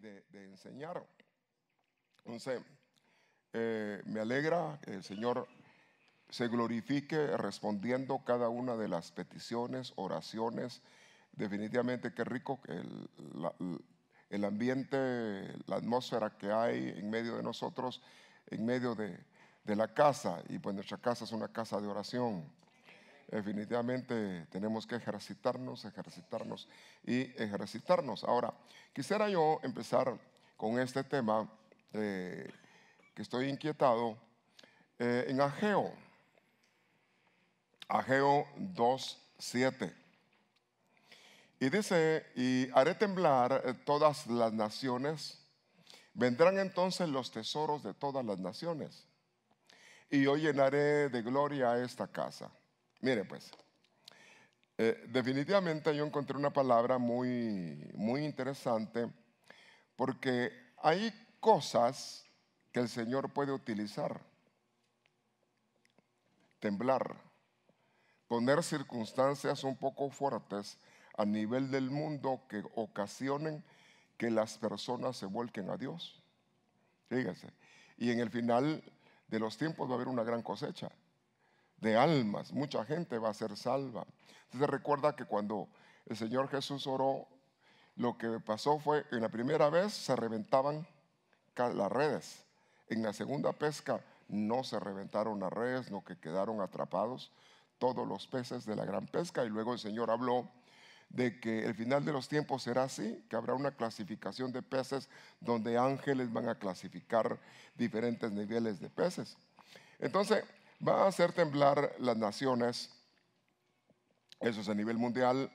de, enseñar. Entonces, eh, me alegra que el Señor se glorifique respondiendo cada una de las peticiones, oraciones. Definitivamente qué rico el, ambiente, la atmósfera que hay en medio de nosotros, en medio de, de la casa. Y pues nuestra casa es una casa de oración definitivamente tenemos que ejercitarnos, ejercitarnos y ejercitarnos. Ahora, quisiera yo empezar con este tema eh, que estoy inquietado eh, en Ageo, Ageo 2.7. Y dice, y haré temblar eh, todas las naciones, vendrán entonces los tesoros de todas las naciones, y yo llenaré de gloria esta casa Mire pues, eh, definitivamente yo encontré una palabra muy, muy interesante porque hay cosas que el Señor puede utilizar. Temblar, poner circunstancias un poco fuertes a nivel del mundo que ocasionen que las personas se vuelquen a Dios. Fíjense, Y en el final de los tiempos va a haber una gran cosecha de almas, mucha gente va a ser salva. Entonces recuerda que cuando el Señor Jesús oró, lo que pasó fue, en la primera vez se reventaban las redes, en la segunda pesca no se reventaron las redes, no que quedaron atrapados todos los peces de la gran pesca y luego el Señor habló de que el final de los tiempos será así, que habrá una clasificación de peces donde ángeles van a clasificar diferentes niveles de peces. Entonces, Va a hacer temblar las naciones, eso es a nivel mundial.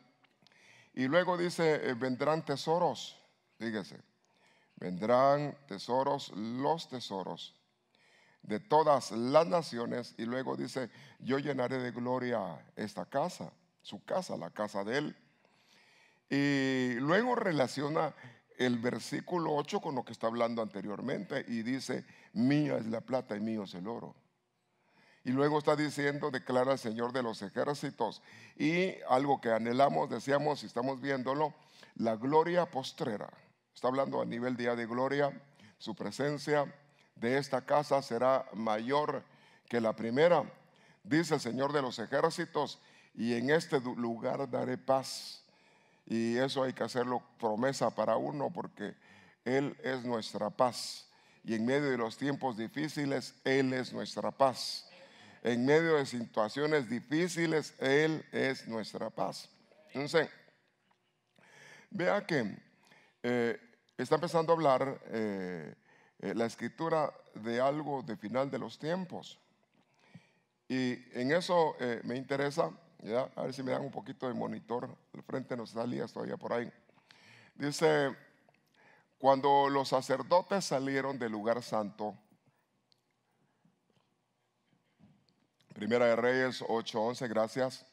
Y luego dice, eh, vendrán tesoros, fíjese, vendrán tesoros, los tesoros de todas las naciones. Y luego dice, yo llenaré de gloria esta casa, su casa, la casa de él. Y luego relaciona el versículo 8 con lo que está hablando anteriormente y dice, mía es la plata y mío es el oro. Y luego está diciendo, declara el Señor de los ejércitos. Y algo que anhelamos, decíamos y estamos viéndolo, la gloria postrera. Está hablando a nivel día de gloria, su presencia de esta casa será mayor que la primera, dice el Señor de los ejércitos, y en este lugar daré paz. Y eso hay que hacerlo promesa para uno porque Él es nuestra paz. Y en medio de los tiempos difíciles, Él es nuestra paz en medio de situaciones difíciles, Él es nuestra paz. Entonces, vea que eh, está empezando a hablar eh, eh, la escritura de algo de final de los tiempos. Y en eso me interesa, ¿ya? a ver si me dan un poquito de monitor, el frente nos salía todavía por ahí. Dice, cuando los sacerdotes salieron del lugar santo, Primera de Reyes 8:11, gracias.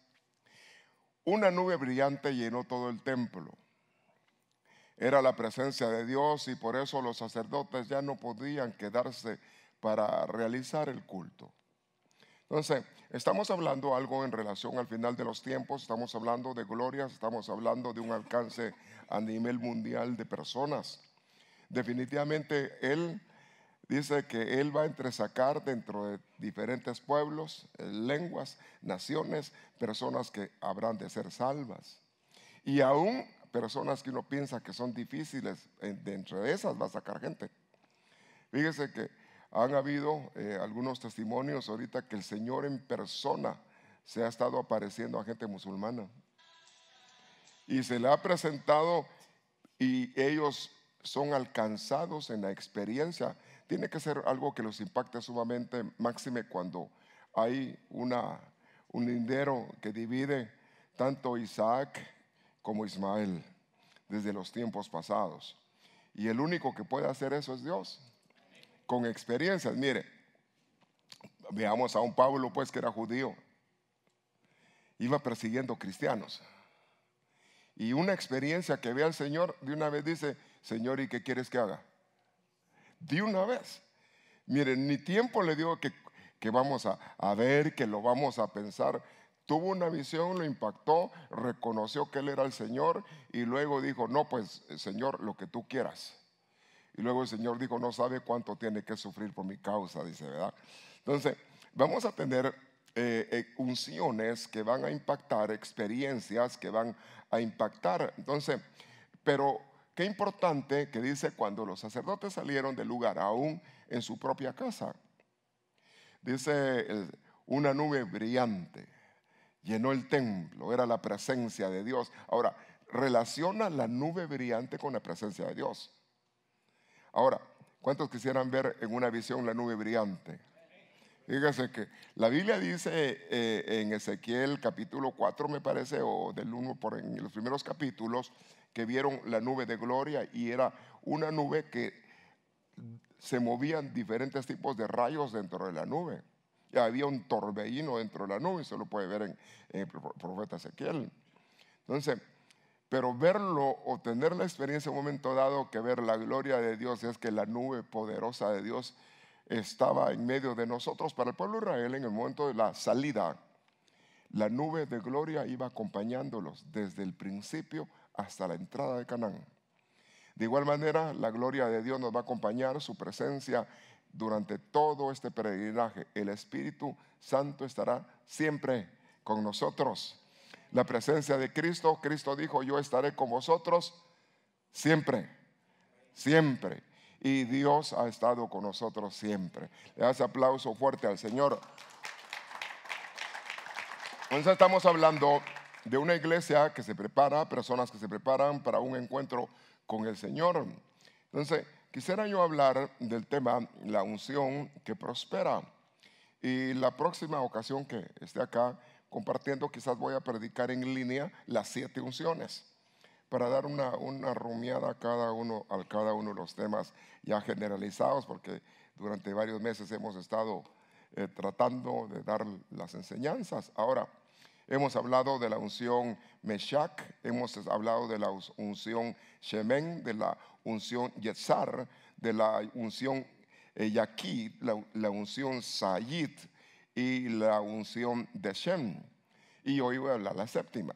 Una nube brillante llenó todo el templo. Era la presencia de Dios y por eso los sacerdotes ya no podían quedarse para realizar el culto. Entonces, estamos hablando algo en relación al final de los tiempos, estamos hablando de glorias, estamos hablando de un alcance a nivel mundial de personas. Definitivamente Él Dice que Él va a entresacar dentro de diferentes pueblos, eh, lenguas, naciones, personas que habrán de ser salvas. Y aún personas que uno piensa que son difíciles, dentro eh, de esas va a sacar gente. Fíjese que han habido eh, algunos testimonios ahorita que el Señor en persona se ha estado apareciendo a gente musulmana. Y se le ha presentado y ellos son alcanzados en la experiencia tiene que ser algo que los impacte sumamente, máxime cuando hay una, un lindero que divide tanto Isaac como Ismael desde los tiempos pasados. Y el único que puede hacer eso es Dios, con experiencias. Mire, veamos a un Pablo pues que era judío, iba persiguiendo cristianos. Y una experiencia que ve al Señor, de una vez dice, Señor, ¿y qué quieres que haga? de una vez. Miren, ni tiempo le digo que, que vamos a, ver, que lo vamos a pensar. Tuvo una visión, lo impactó, reconoció que él era el Señor y luego dijo, no, pues Señor, lo que tú quieras. Y luego el Señor dijo, no sabe cuánto tiene que sufrir por mi causa, dice, ¿verdad? Entonces, vamos a tener eh, eh, unciones que van a impactar, experiencias que van a impactar. Entonces, pero Qué importante que dice cuando los sacerdotes salieron del lugar, aún en su propia casa. Dice, eh, una nube brillante llenó el templo, era la presencia de Dios. Ahora, relaciona la nube brillante con la presencia de Dios. Ahora, ¿cuántos quisieran ver en una visión la nube brillante? Fíjense que la Biblia dice eh, en Ezequiel capítulo 4, me parece, o del 1 por en los primeros capítulos, que vieron la nube de gloria y era una nube que se movían diferentes tipos de rayos dentro de la nube. ya había un torbellino dentro de la nube, se lo puede ver en, en el profeta Ezequiel. Entonces, pero verlo o tener la experiencia en un momento dado que ver la gloria de Dios es que la nube poderosa de Dios estaba en medio de nosotros para el pueblo de Israel en el momento de la salida. La nube de gloria iba acompañándolos desde el principio hasta la entrada de Canaán. De igual manera, la gloria de Dios nos va a acompañar, su presencia durante todo este peregrinaje. El Espíritu Santo estará siempre con nosotros. La presencia de Cristo, Cristo dijo, yo estaré con vosotros siempre, siempre. Y Dios ha estado con nosotros siempre. Le hace aplauso fuerte al Señor. Entonces estamos hablando de una iglesia que se prepara, personas que se preparan para un encuentro con el Señor. Entonces, quisiera yo hablar del tema la unción que prospera. Y la próxima ocasión que esté acá compartiendo, quizás voy a predicar en línea las siete unciones para dar una, una rumiada a cada uno, cada uno de los temas ya generalizados, porque durante varios meses hemos estado eh, tratando de dar las enseñanzas. Ahora, Hemos hablado de la unción Meshach, hemos hablado de la unción Shemen, de la unción Yetzar, de la unción eh, Yaquí, la, la, unción Sayid y la unción Deshem. Y hoy voy a hablar la séptima.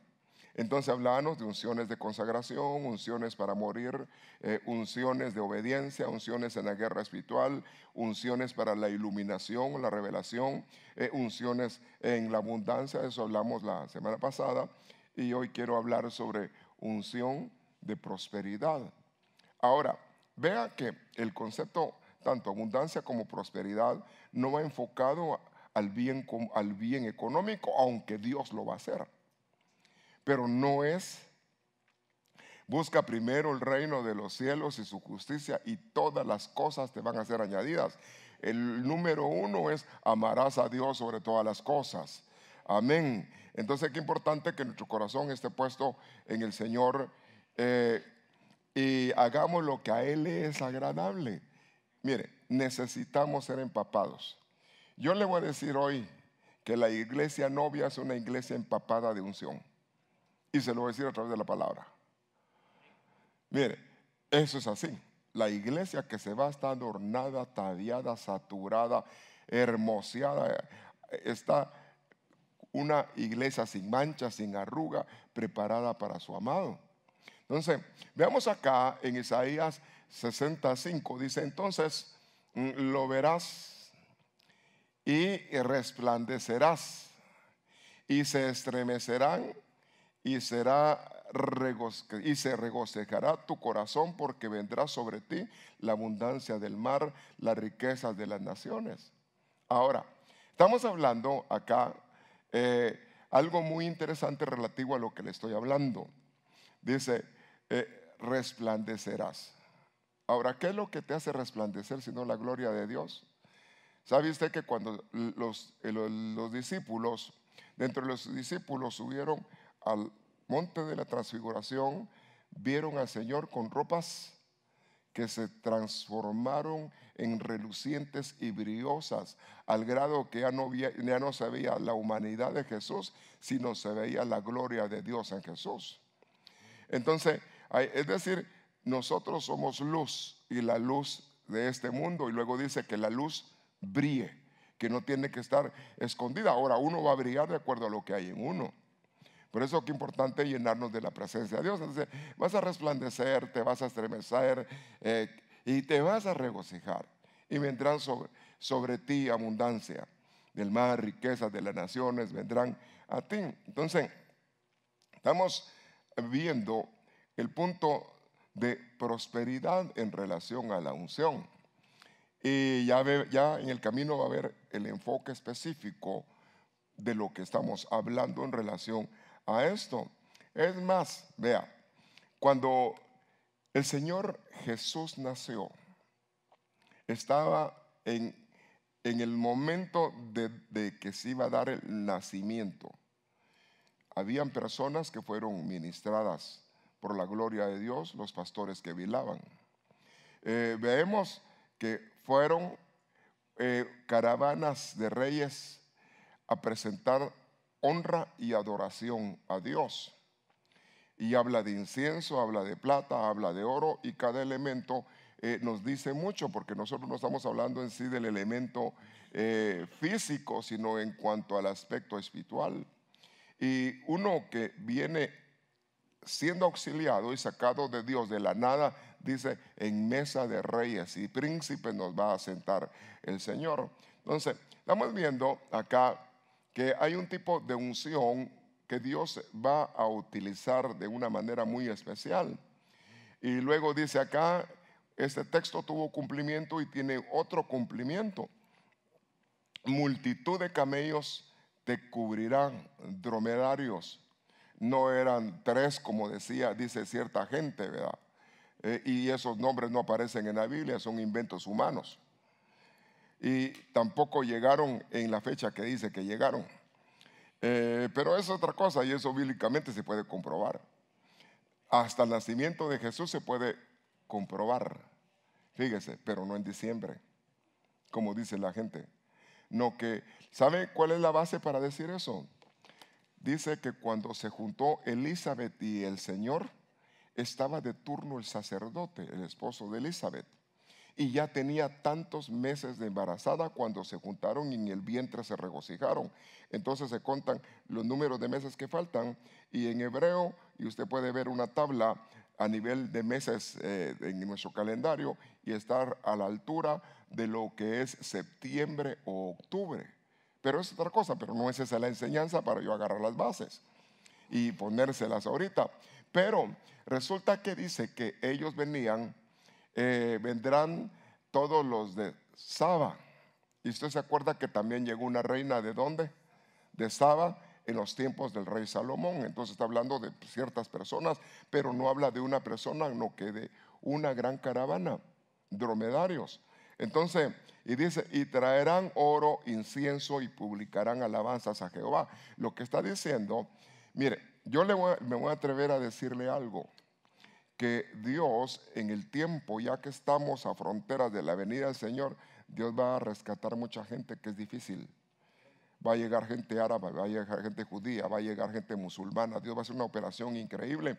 Entonces hablábamos de unciones de consagración, unciones para morir, eh, unciones de obediencia, unciones en la guerra espiritual, unciones para la iluminación, la revelación, eh, unciones en la abundancia, eso hablamos la semana pasada, y hoy quiero hablar sobre unción de prosperidad. Ahora, vea que el concepto tanto abundancia como prosperidad no va enfocado al bien económico, aunque Dios lo va a hacer pero no es. Busca primero el reino de los cielos y su justicia y todas las cosas te van a ser añadidas. El número uno es amarás a Dios sobre todas las cosas. Amén. Entonces qué importante que nuestro corazón esté puesto en el Señor eh, y hagamos lo que a Él es agradable. Mire, necesitamos ser empapados. Yo le voy a decir hoy que la iglesia novia es una iglesia empapada de unción. Y se lo voy a decir a través de la palabra. Mire, eso es así. La iglesia que se va está adornada, tadeada, saturada, hermoseada. Está una iglesia sin mancha, sin arruga, preparada para su amado. Entonces, veamos acá en Isaías 65, dice, entonces mm, lo verás y resplandecerás y se estremecerán y, será y se regocijará tu corazón porque vendrá sobre ti la abundancia del mar, las riquezas de las naciones. Ahora, estamos hablando acá eh, algo muy interesante relativo a lo que le estoy hablando. Dice, eh, resplandecerás. Ahora, ¿qué es lo que te hace resplandecer sino la gloria de Dios? ¿Sabe usted que cuando los, eh, los, discípulos, dentro de los discípulos subieron al monte de la transfiguración, vieron al Señor con ropas que se transformaron en relucientes y brillosas, al grado que ya no, ya no se veía la humanidad de Jesús, sino se veía la gloria de Dios en Jesús. Entonces, es decir, nosotros somos luz y la luz de este mundo, y luego dice que la luz brille, que no tiene que estar escondida. Ahora, uno va a brillar de acuerdo a lo que hay en uno. Por eso qué importante llenarnos de la presencia de Dios. vas a resplandecer, te vas a estremecer eh, y te vas a regocijar. Y vendrán sobre, sobre ti abundancia del más riquezas de las naciones, vendrán a ti. Entonces, estamos viendo el punto de prosperidad en relación a la unción. Y ya, ya en el camino va a haber el enfoque específico de lo que estamos hablando en relación a esto. Es más, vea, cuando el Señor Jesús nació, estaba en, en el momento de, que se iba a dar el nacimiento. Habían personas que fueron ministradas por la gloria de Dios, los pastores que vilaban. Eh, vemos que fueron eh, caravanas de reyes a presentar honra y adoración a Dios. Y habla de incienso, habla de plata, habla de oro y cada elemento eh, nos dice mucho porque nosotros no estamos hablando en sí del elemento eh, físico, sino en cuanto al aspecto espiritual. Y uno que viene siendo auxiliado y sacado de Dios de la nada, dice, en mesa de reyes y príncipes nos va a sentar el Señor. Entonces, estamos viendo acá que hay un tipo de unción que Dios va a utilizar de una manera muy especial. Y luego dice acá, este texto tuvo cumplimiento y tiene otro cumplimiento. Multitud de camellos te cubrirán, dromedarios. No eran tres, como decía, dice cierta gente, ¿verdad? Eh, y esos nombres no aparecen en la Biblia, son inventos humanos y tampoco llegaron en la fecha que dice que llegaron. Eh, pero es otra cosa y eso bíblicamente se puede comprobar. Hasta el nacimiento de Jesús se puede comprobar, fíjese, pero no en diciembre, como dice la gente. No que, ¿sabe cuál es la base para decir eso? Dice que cuando se juntó Elizabeth y el Señor, estaba de turno el sacerdote, el esposo de Elizabeth y ya tenía tantos meses de embarazada cuando se juntaron y en el vientre se regocijaron. Entonces se contan los números de meses que faltan y en hebreo, y usted puede ver una tabla a nivel de meses eh, en nuestro calendario y estar a la altura de lo que es septiembre o octubre. Pero es otra cosa, pero no es esa la enseñanza para yo agarrar las bases y ponérselas ahorita. Pero resulta que dice que ellos venían eh, vendrán todos los de Saba. Y usted se acuerda que también llegó una reina de dónde? De Saba en los tiempos del rey Salomón. Entonces está hablando de ciertas personas, pero no habla de una persona, no que de una gran caravana, dromedarios. Entonces, y dice, y traerán oro, incienso y publicarán alabanzas a Jehová. Lo que está diciendo, mire, yo le me voy a atrever a decirle algo que Dios en el tiempo, ya que estamos a fronteras de la venida del Señor, Dios va a rescatar mucha gente que es difícil. Va a llegar gente árabe, va a llegar gente judía, va a llegar gente musulmana. Dios va a hacer una operación increíble.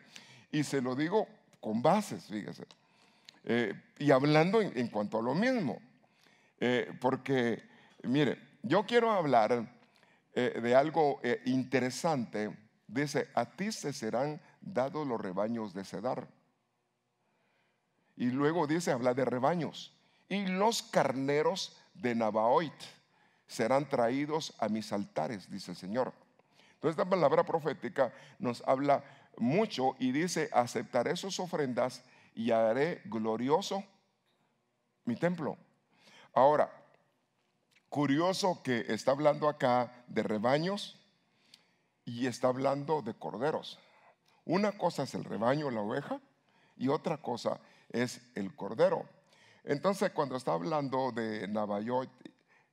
Y se lo digo con bases, fíjese. Eh, y hablando en, cuanto a lo mismo. Eh, porque, mire, yo quiero hablar eh, de algo interesante. Dice, a ti se serán dados los rebaños de Cedar. Y luego dice, habla de rebaños. Y los carneros de Nabaoit serán traídos a mis altares, dice el Señor. Entonces esta palabra profética nos habla mucho y dice, aceptaré sus ofrendas y haré glorioso mi templo. Ahora, curioso que está hablando acá de rebaños y está hablando de corderos. Una cosa es el rebaño, la oveja, y otra cosa es el cordero. Entonces, cuando está hablando de Nabaiot,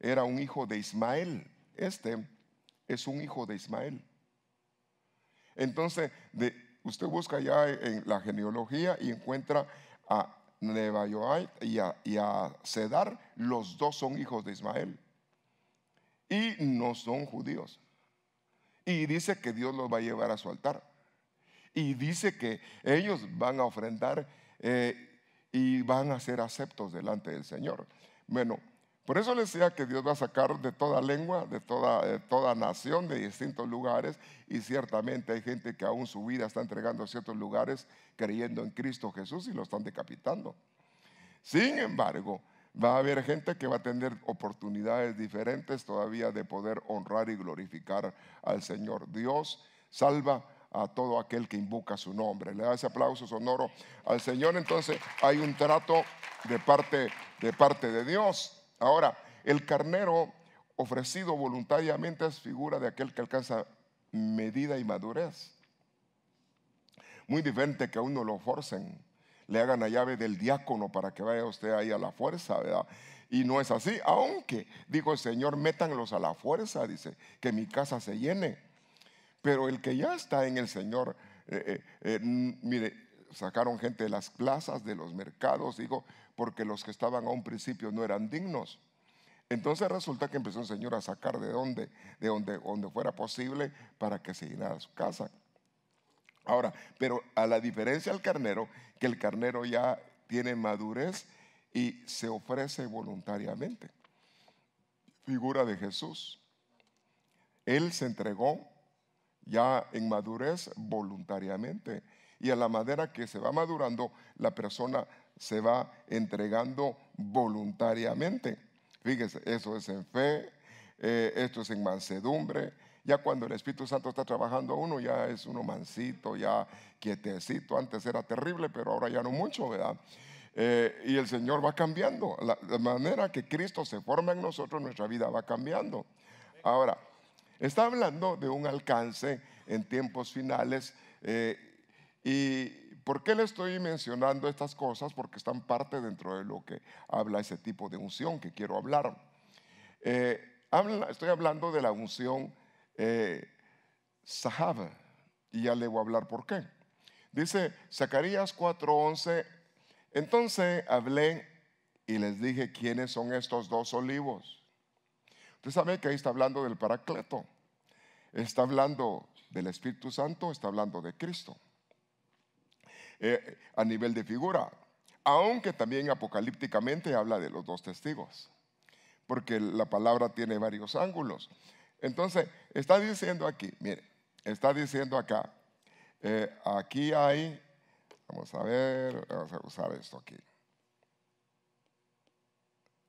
era un hijo de Ismael. Este es un hijo de Ismael. Entonces, usted busca ya en la genealogía y encuentra a Nabaiot y a, y a los dos son hijos de Ismael. Y no son judíos. Y dice que Dios los va a llevar a su altar. Y dice que ellos van a ofrendar eh, y van a ser aceptos delante del Señor. Bueno, por eso les decía que Dios va a sacar de toda lengua, de toda, toda, nación, de distintos lugares, y ciertamente hay gente que aún su vida está entregando a ciertos lugares creyendo en Cristo Jesús y lo están decapitando. Sin embargo, va a haber gente que va a tener oportunidades diferentes todavía de poder honrar y glorificar al Señor. Dios salva a todo aquel que invoca su nombre. Le da ese aplauso sonoro al Señor. Entonces hay un trato de parte de, parte de Dios. Ahora, el carnero ofrecido voluntariamente es figura de aquel que alcanza medida y madurez. Muy diferente que a uno lo forcen, le hagan la llave del diácono para que vaya usted ahí a la fuerza, ¿verdad? Y no es así, aunque, dijo el Señor, métanlos a la fuerza, dice, que mi casa se llene. Pero el que ya está en el Señor, eh, eh, eh, mire, sacaron gente de las plazas, de los mercados, digo, porque los que estaban a un principio no eran dignos. Entonces resulta que empezó el Señor a sacar de donde, de donde, donde fuera posible para que se llenara su casa. Ahora, pero a la diferencia del carnero, que el carnero ya tiene madurez y se ofrece voluntariamente. Figura de Jesús. Él se entregó ya en madurez voluntariamente. Y a la manera que se va madurando, la persona se va entregando voluntariamente. Fíjese, eso es en fe, eh, esto es en mansedumbre. Ya cuando el Espíritu Santo está trabajando a uno, ya es uno mansito, ya quietecito. Antes era terrible, pero ahora ya no mucho, ¿verdad? Eh, y el Señor va cambiando. La, la manera que Cristo se forma en nosotros, nuestra vida va cambiando. Ahora, Está hablando de un alcance en tiempos finales. Eh, ¿Y por qué le estoy mencionando estas cosas? Porque están parte dentro de lo que habla ese tipo de unción que quiero hablar. Eh, estoy hablando de la unción eh, y ya le voy a hablar por qué. Dice Zacarías 4:11, entonces hablé y les dije, ¿quiénes son estos dos olivos? Usted sabe que ahí está hablando del Paracleto, está hablando del Espíritu Santo, está hablando de Cristo. Eh, a nivel de figura, aunque también apocalípticamente habla de los dos testigos, porque la palabra tiene varios ángulos. Entonces, está diciendo aquí, mire, está diciendo acá, eh, aquí hay, vamos a ver, vamos a usar esto aquí.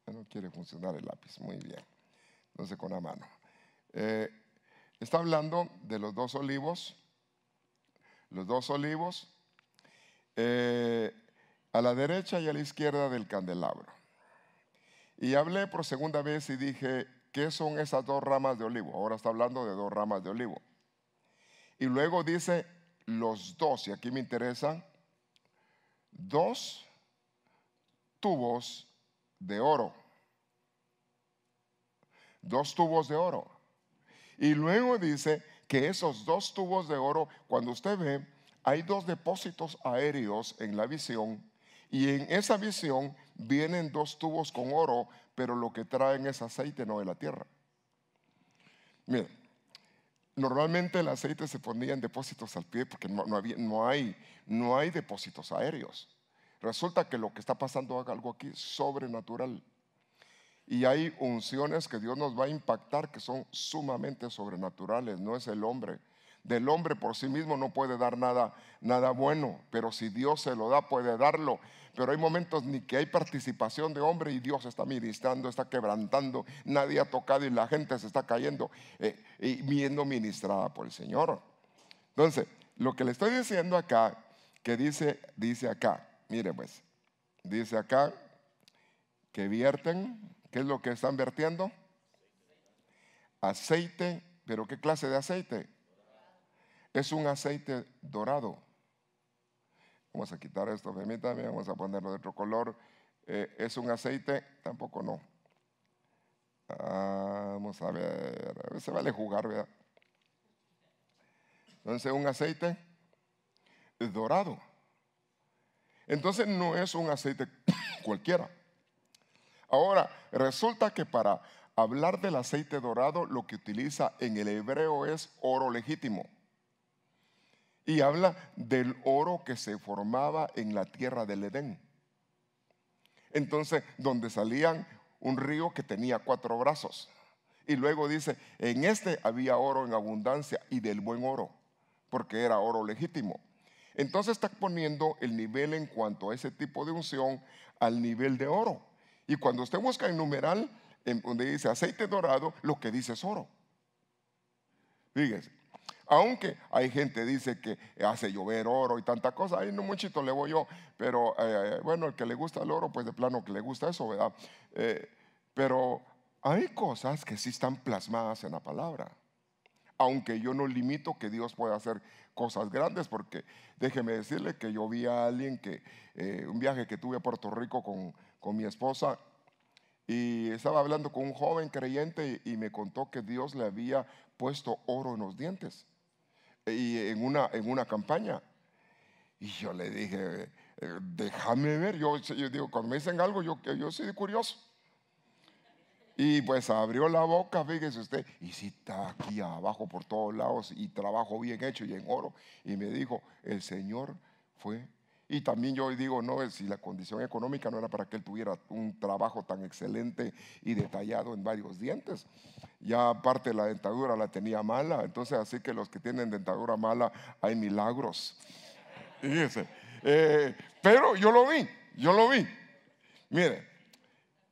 No quiere funcionar el lápiz, muy bien. Entonces con la mano. Eh, está hablando de los dos olivos. Los dos olivos. Eh, a la derecha y a la izquierda del candelabro. Y hablé por segunda vez y dije, ¿qué son esas dos ramas de olivo? Ahora está hablando de dos ramas de olivo. Y luego dice, los dos, y aquí me interesan, dos tubos de oro dos tubos de oro. Y luego dice que esos dos tubos de oro, cuando usted ve, hay dos depósitos aéreos en la visión y en esa visión vienen dos tubos con oro, pero lo que traen es aceite, no de la tierra. Miren, normalmente el aceite se ponía en depósitos al pie porque no, hay, no hay depósitos aéreos. Resulta que lo que está pasando es algo aquí sobrenatural. Y hay unciones que Dios nos va a impactar que son sumamente sobrenaturales, no es el hombre. Del hombre por sí mismo no puede dar nada, nada bueno, pero si Dios se lo da, puede darlo. Pero hay momentos ni que hay participación de hombre y Dios está ministrando, está quebrantando, nadie ha tocado y la gente se está cayendo eh, y viendo ministrada por el Señor. Entonces, lo que le estoy diciendo acá, que dice, dice acá, mire pues, dice acá que vierten ¿Qué es lo que están vertiendo? Aceite, pero ¿qué clase de aceite? Es un aceite dorado. Vamos a quitar esto, permítame, vamos a ponerlo de otro color. Eh, es un aceite, tampoco no. Ah, vamos a ver, a vale jugar, ¿verdad? Entonces, un aceite dorado. Entonces, no es un aceite cualquiera. Ahora, resulta que para hablar del aceite dorado, lo que utiliza en el hebreo es oro legítimo. Y habla del oro que se formaba en la tierra del Edén. Entonces, donde salían un río que tenía cuatro brazos. Y luego dice, en este había oro en abundancia y del buen oro, porque era oro legítimo. Entonces está poniendo el nivel en cuanto a ese tipo de unción al nivel de oro. Y cuando usted busca en numeral, en donde dice aceite dorado, lo que dice es oro. Fíjese. Aunque hay gente dice que hace llover oro y tanta cosa, ahí no muchito le voy yo, pero eh, bueno, el que le gusta el oro, pues de plano que le gusta eso, ¿verdad? Eh, pero hay cosas que sí están plasmadas en la palabra aunque yo no limito que Dios pueda hacer cosas grandes, porque déjeme decirle que yo vi a alguien que, eh, un viaje que tuve a Puerto Rico con, con, mi esposa, y estaba hablando con un joven creyente y, me contó que Dios le había puesto oro en los dientes, eh, y en una, en una campaña. Y yo le dije, eh, déjame ver, yo, yo, digo, cuando me dicen algo, yo, yo soy curioso. Y pues abrió la boca, fíjese usted, y si está aquí abajo por todos lados y trabajo bien hecho y en oro. Y me dijo, el Señor fue. Y también yo digo, no, si la condición económica no era para que él tuviera un trabajo tan excelente y detallado en varios dientes. Ya aparte la dentadura la tenía mala, entonces así que los que tienen dentadura mala hay milagros. Fíjese. Eh, pero yo lo vi, yo lo vi. Mire,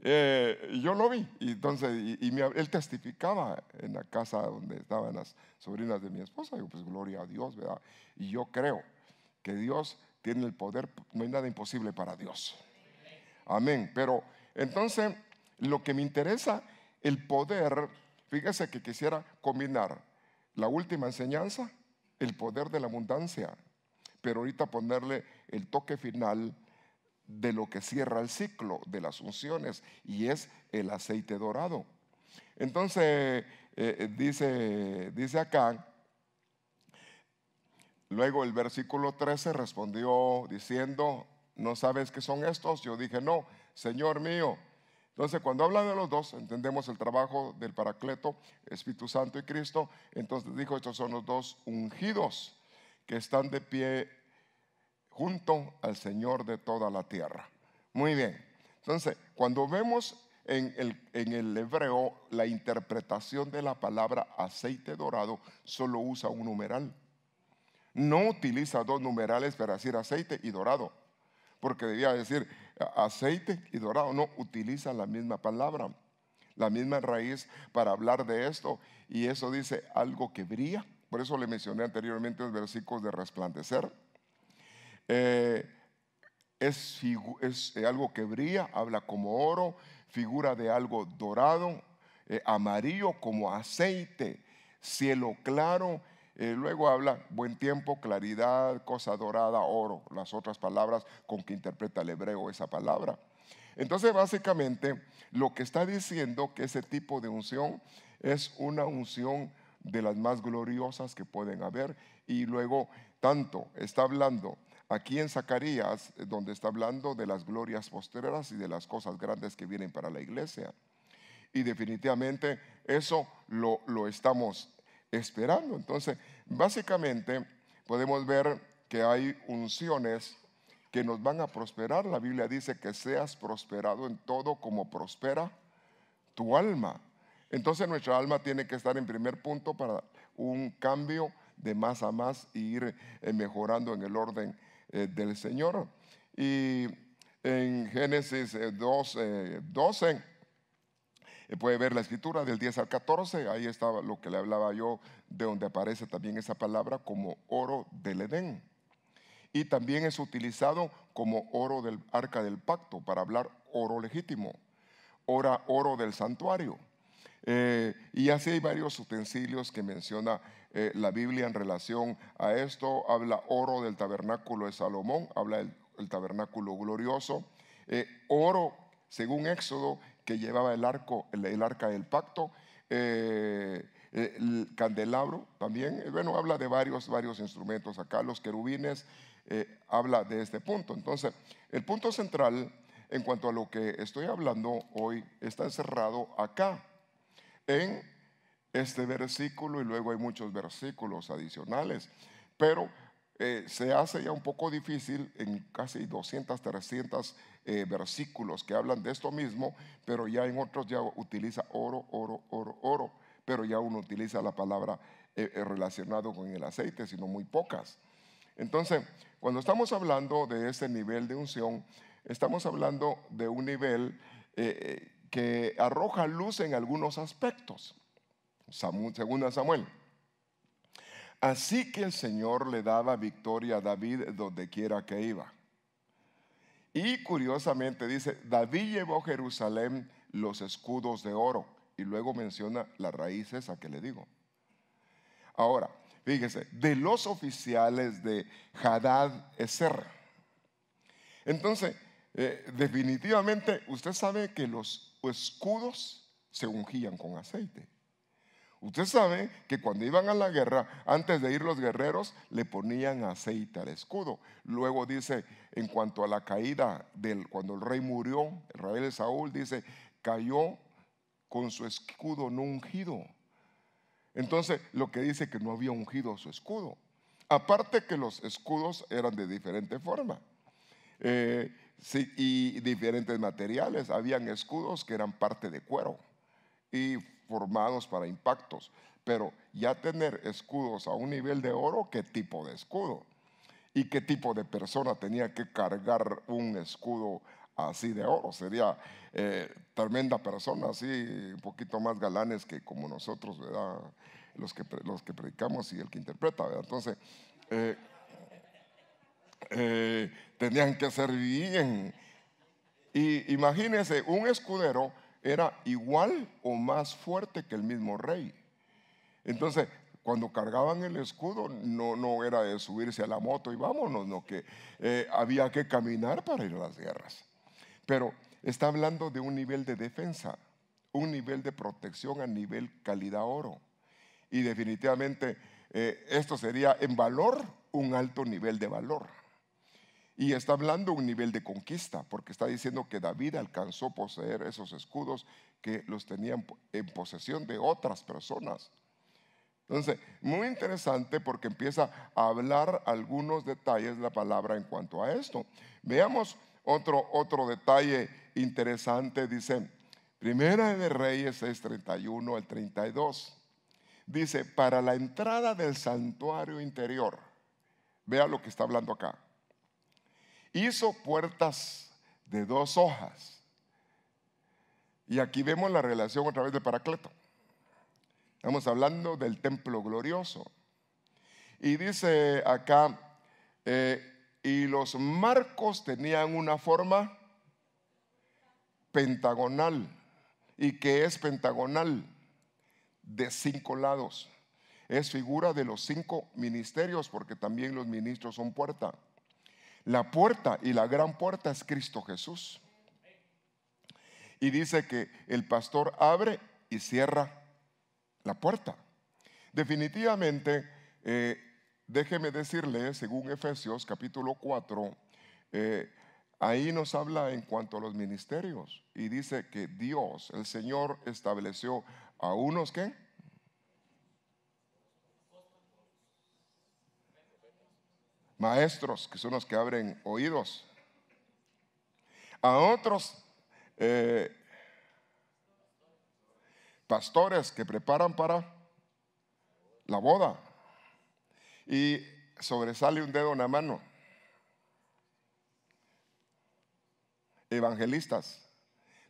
eh, yo lo vi, y entonces, y, él testificaba en la casa donde estaban las sobrinas de mi esposa. yo pues gloria a Dios, ¿verdad? Y yo creo que Dios tiene el poder, no hay nada imposible para Dios. Amén. Pero entonces, lo que me interesa, el poder, fíjese que quisiera combinar la última enseñanza, el poder de la abundancia, pero ahorita ponerle el toque final de lo que cierra el ciclo de las unciones y es el aceite dorado. Entonces, eh, eh, dice, dice acá, luego el versículo 13 respondió diciendo, ¿no sabes qué son estos? Yo dije, no, Señor mío. Entonces, cuando habla de los dos, entendemos el trabajo del Paracleto, Espíritu Santo y Cristo. Entonces dijo, estos son los dos ungidos que están de pie junto al Señor de toda la tierra. Muy bien. Entonces, cuando vemos en el, hebreo la interpretación de la palabra aceite dorado, solo usa un numeral. No utiliza dos numerales para decir aceite y dorado, porque debía decir aceite y dorado. No, utiliza la misma palabra, la misma raíz para hablar de esto. Y eso dice algo que brilla. Por eso le mencioné anteriormente los versículos de resplandecer eh, es, eh, algo que brilla, habla como oro, figura de algo dorado, eh, amarillo como aceite, cielo claro. luego habla buen tiempo, claridad, cosa dorada, oro, las otras palabras con que interpreta el hebreo esa palabra. Entonces básicamente lo que está diciendo que ese tipo de unción es una unción de las más gloriosas que pueden haber y luego tanto está hablando Aquí en Zacarías, eh, donde está hablando de las glorias postreras y de las cosas grandes que vienen para la iglesia. Y definitivamente eso lo, estamos esperando. Entonces, básicamente podemos ver que hay unciones que nos van a prosperar. La Biblia dice que seas prosperado en todo como prospera tu alma. Entonces nuestra alma tiene que estar en primer punto para un cambio de más a más e ir eh, mejorando en el orden eh, del Señor. Y en Génesis 2, eh, 12 eh, puede ver la escritura del 10 al 14, ahí estaba lo que le hablaba yo, de donde aparece también esa palabra como oro del Edén. Y también es utilizado como oro del arca del pacto, para hablar oro legítimo, oro del santuario. y así hay varios utensilios que menciona eh, la Biblia en relación a esto. Habla oro del tabernáculo de Salomón, habla el, tabernáculo glorioso. Eh, oro, según Éxodo, que llevaba el, arco, el, arca del pacto. Eh, el candelabro también, bueno, habla de varios, varios instrumentos acá, los querubines, habla de este punto. Entonces, el punto central en cuanto a lo que estoy hablando hoy está encerrado acá, en este versículo y luego hay muchos versículos adicionales, pero eh, se hace ya un poco difícil en casi 200, 300 eh, versículos que hablan de esto mismo, pero ya en otros ya utiliza oro, oro, oro, oro, pero ya uno utiliza la palabra eh, relacionado con el aceite, sino muy pocas. Entonces, cuando estamos hablando de ese nivel de unción, estamos hablando de un nivel que arroja luz en algunos aspectos. Segunda Samuel. Así que el Señor le daba victoria a David donde quiera que iba. Y curiosamente dice, David llevó a Jerusalén los escudos de oro. Y luego menciona las raíces a que le digo. Ahora, fíjese, de los oficiales de Hadad Eser. Entonces, eh, definitivamente, usted sabe que los escudos se ungían con aceite. Usted sabe que cuando iban a la guerra, antes de ir los guerreros, le ponían aceite al escudo. Luego dice, en cuanto a la caída del, cuando el rey murió, el rey de Saúl dice, cayó con su escudo no ungido. Entonces, lo que dice que no había ungido su escudo. Aparte que los escudos eran de diferente forma. Eh, y diferentes materiales. Habían escudos que eran parte de cuero y formados para impactos, pero ya tener escudos a un nivel de oro, ¿qué tipo de escudo? ¿Y qué tipo de persona tenía que cargar un escudo así de oro? Sería eh, tremenda persona, así un poquito más galanes que como nosotros, ¿verdad? Los que, los que predicamos y el que interpreta, ¿verdad? Entonces, eh, eh, tenían que ser bien. Y imagínense, un escudero era igual o más fuerte que el mismo rey. Entonces, cuando cargaban el escudo, no, era de subirse a la moto y vámonos, no, que eh, había que caminar para ir a las guerras. Pero está hablando de un nivel de defensa, un nivel de protección a nivel calidad oro. Y definitivamente eh, esto sería en valor un alto nivel de valor. Y está hablando un nivel de conquista, porque está diciendo que David alcanzó a poseer esos escudos que los tenían en posesión de otras personas. Entonces, muy interesante porque empieza a hablar algunos detalles la palabra en cuanto a esto. Veamos otro, otro detalle interesante, dice, Primera de Reyes 31 al 32. Dice, para la entrada del santuario interior, vea lo que está hablando acá Hizo puertas de dos hojas. Y aquí vemos la relación otra vez de Paracleto. Estamos hablando del templo glorioso. Y dice acá, eh, y los marcos tenían una forma pentagonal. ¿Y que es pentagonal? De cinco lados. Es figura de los cinco ministerios, porque también los ministros son puerta. La puerta y la gran puerta es Cristo Jesús. Y dice que el pastor abre y cierra la puerta. Definitivamente, eh, déjeme decirle, según Efesios capítulo 4, eh, ahí nos habla en cuanto a los ministerios y dice que Dios, el Señor, estableció a unos que maestros, que son los que abren oídos. A otros eh, pastores que preparan para la boda. Y sobresale un dedo en la mano. Evangelistas,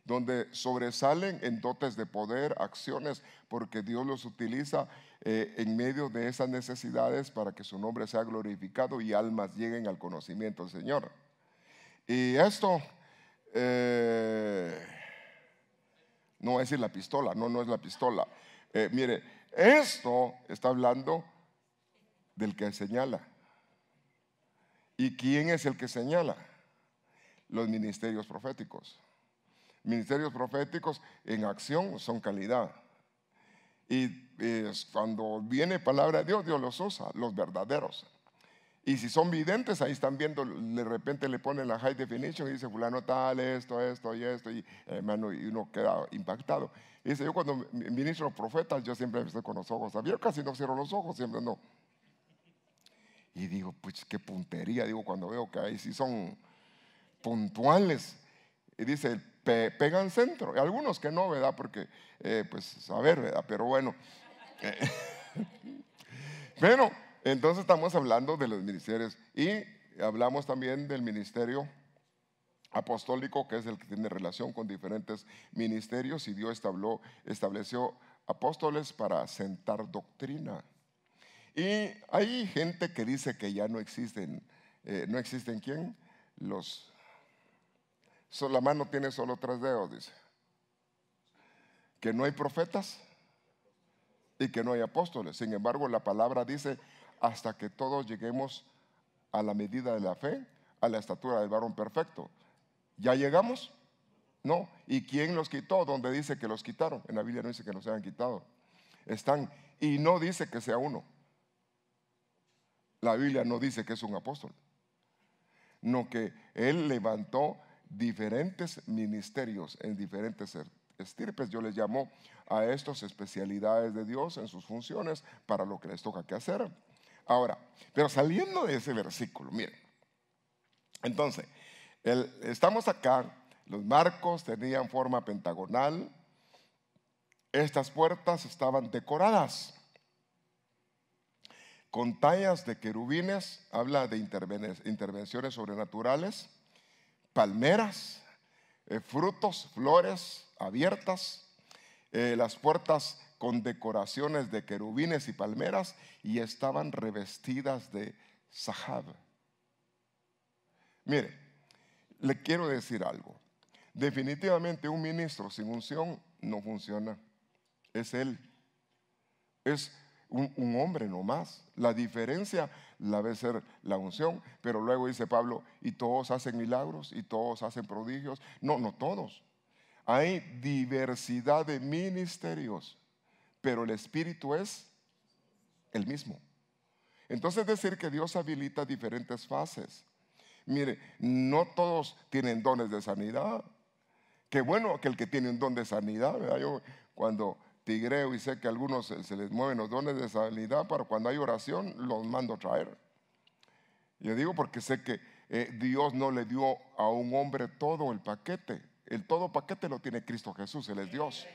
donde sobresalen en dotes de poder, acciones, porque Dios los utiliza eh, en medio de esas necesidades para que su nombre sea glorificado y almas lleguen al conocimiento del Señor. Y esto, eh, no es la pistola, no, no es la pistola. Eh, mire, esto está hablando del que señala. ¿Y quién es el que señala? Los ministerios proféticos. Ministerios proféticos en acción son calidad. Y es cuando viene palabra de Dios, Dios los usa, los verdaderos. Y si son videntes, ahí están viendo, de repente le ponen la high definition y dice fulano tal, esto, esto y esto, y hermano, y uno queda impactado. dice, yo cuando ministro profetas, yo siempre estoy con los ojos abiertos, casi no cierro los ojos, siempre no. Y digo, pues qué puntería, digo, cuando veo que ahí sí son puntuales. Y dice, pegan centro. Algunos que no, ¿verdad? Porque, eh, pues, a ver, ¿verdad? Pero bueno. bueno, entonces estamos hablando de los ministerios y hablamos también del ministerio apostólico, que es el que tiene relación con diferentes ministerios y Dios estableció apóstoles para sentar doctrina. Y hay gente que dice que ya no existen, eh, no existen quién, los la mano tiene solo tres dedos, dice. Que no hay profetas y que no hay apóstoles. Sin embargo, la palabra dice, hasta que todos lleguemos a la medida de la fe, a la estatura del varón perfecto. ¿Ya llegamos? No. ¿Y quién los quitó? Donde dice que los quitaron? En la Biblia no dice que los hayan quitado. Están. Y no dice que sea uno. La Biblia no dice que es un apóstol. No que él levantó diferentes ministerios en diferentes er-, estirpes. Yo les llamo a estos especialidades de Dios en sus funciones para lo que les toca que hacer. Ahora, pero saliendo de ese versículo, miren, entonces, estamos acá, los marcos tenían forma pentagonal, estas puertas estaban decoradas con tallas de querubines, habla de intervenciones sobrenaturales, palmeras, eh, frutos, flores abiertas, eh, las puertas con decoraciones de querubines y palmeras y estaban revestidas de sahab. Mire, le quiero decir algo. Definitivamente un ministro sin unción no funciona. Es él. Es un, un hombre nomás. La diferencia la vez ser la unción, pero luego dice Pablo, y todos hacen milagros, y todos hacen prodigios. No, no todos. Hay diversidad de ministerios, pero el Espíritu es el mismo. Entonces decir que Dios habilita diferentes fases. Mire, no todos tienen dones de sanidad. Qué bueno que el que tiene un don de sanidad, ¿verdad? Yo cuando tigreo y sé que a algunos se, les mueven los dones de sanidad para cuando hay oración los mando a traer. Yo digo porque sé que eh, Dios no le dio a un hombre todo el paquete. El todo paquete lo tiene Cristo Jesús, Él es Dios.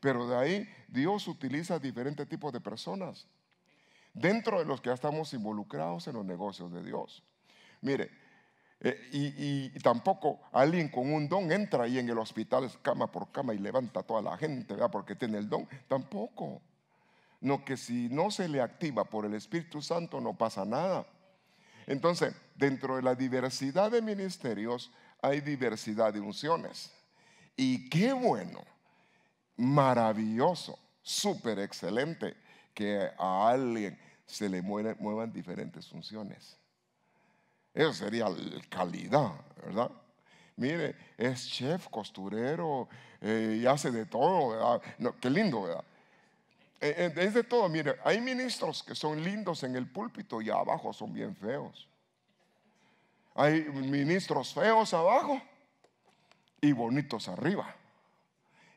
Pero de ahí Dios utiliza diferentes tipos de personas dentro de los que ya estamos involucrados en los negocios de Dios. Mire, eh, y, tampoco alguien con un don entra ahí en el hospital cama por cama y levanta a toda la gente, ¿verdad? Porque tiene el don. Tampoco. No, que si no se le activa por el Espíritu Santo no pasa nada. Entonces, dentro de la diversidad de ministerios hay diversidad de unciones. Y qué bueno, maravilloso, súper excelente que a alguien se le muevan diferentes unciones. Eso sería calidad, ¿verdad? Mire, es chef, costurero, eh, y hace de todo, ¿verdad? qué lindo, ¿verdad? Eh, eh, es de todo, mire, hay ministros que son lindos en el púlpito y abajo son bien feos. Hay ministros feos abajo y bonitos arriba.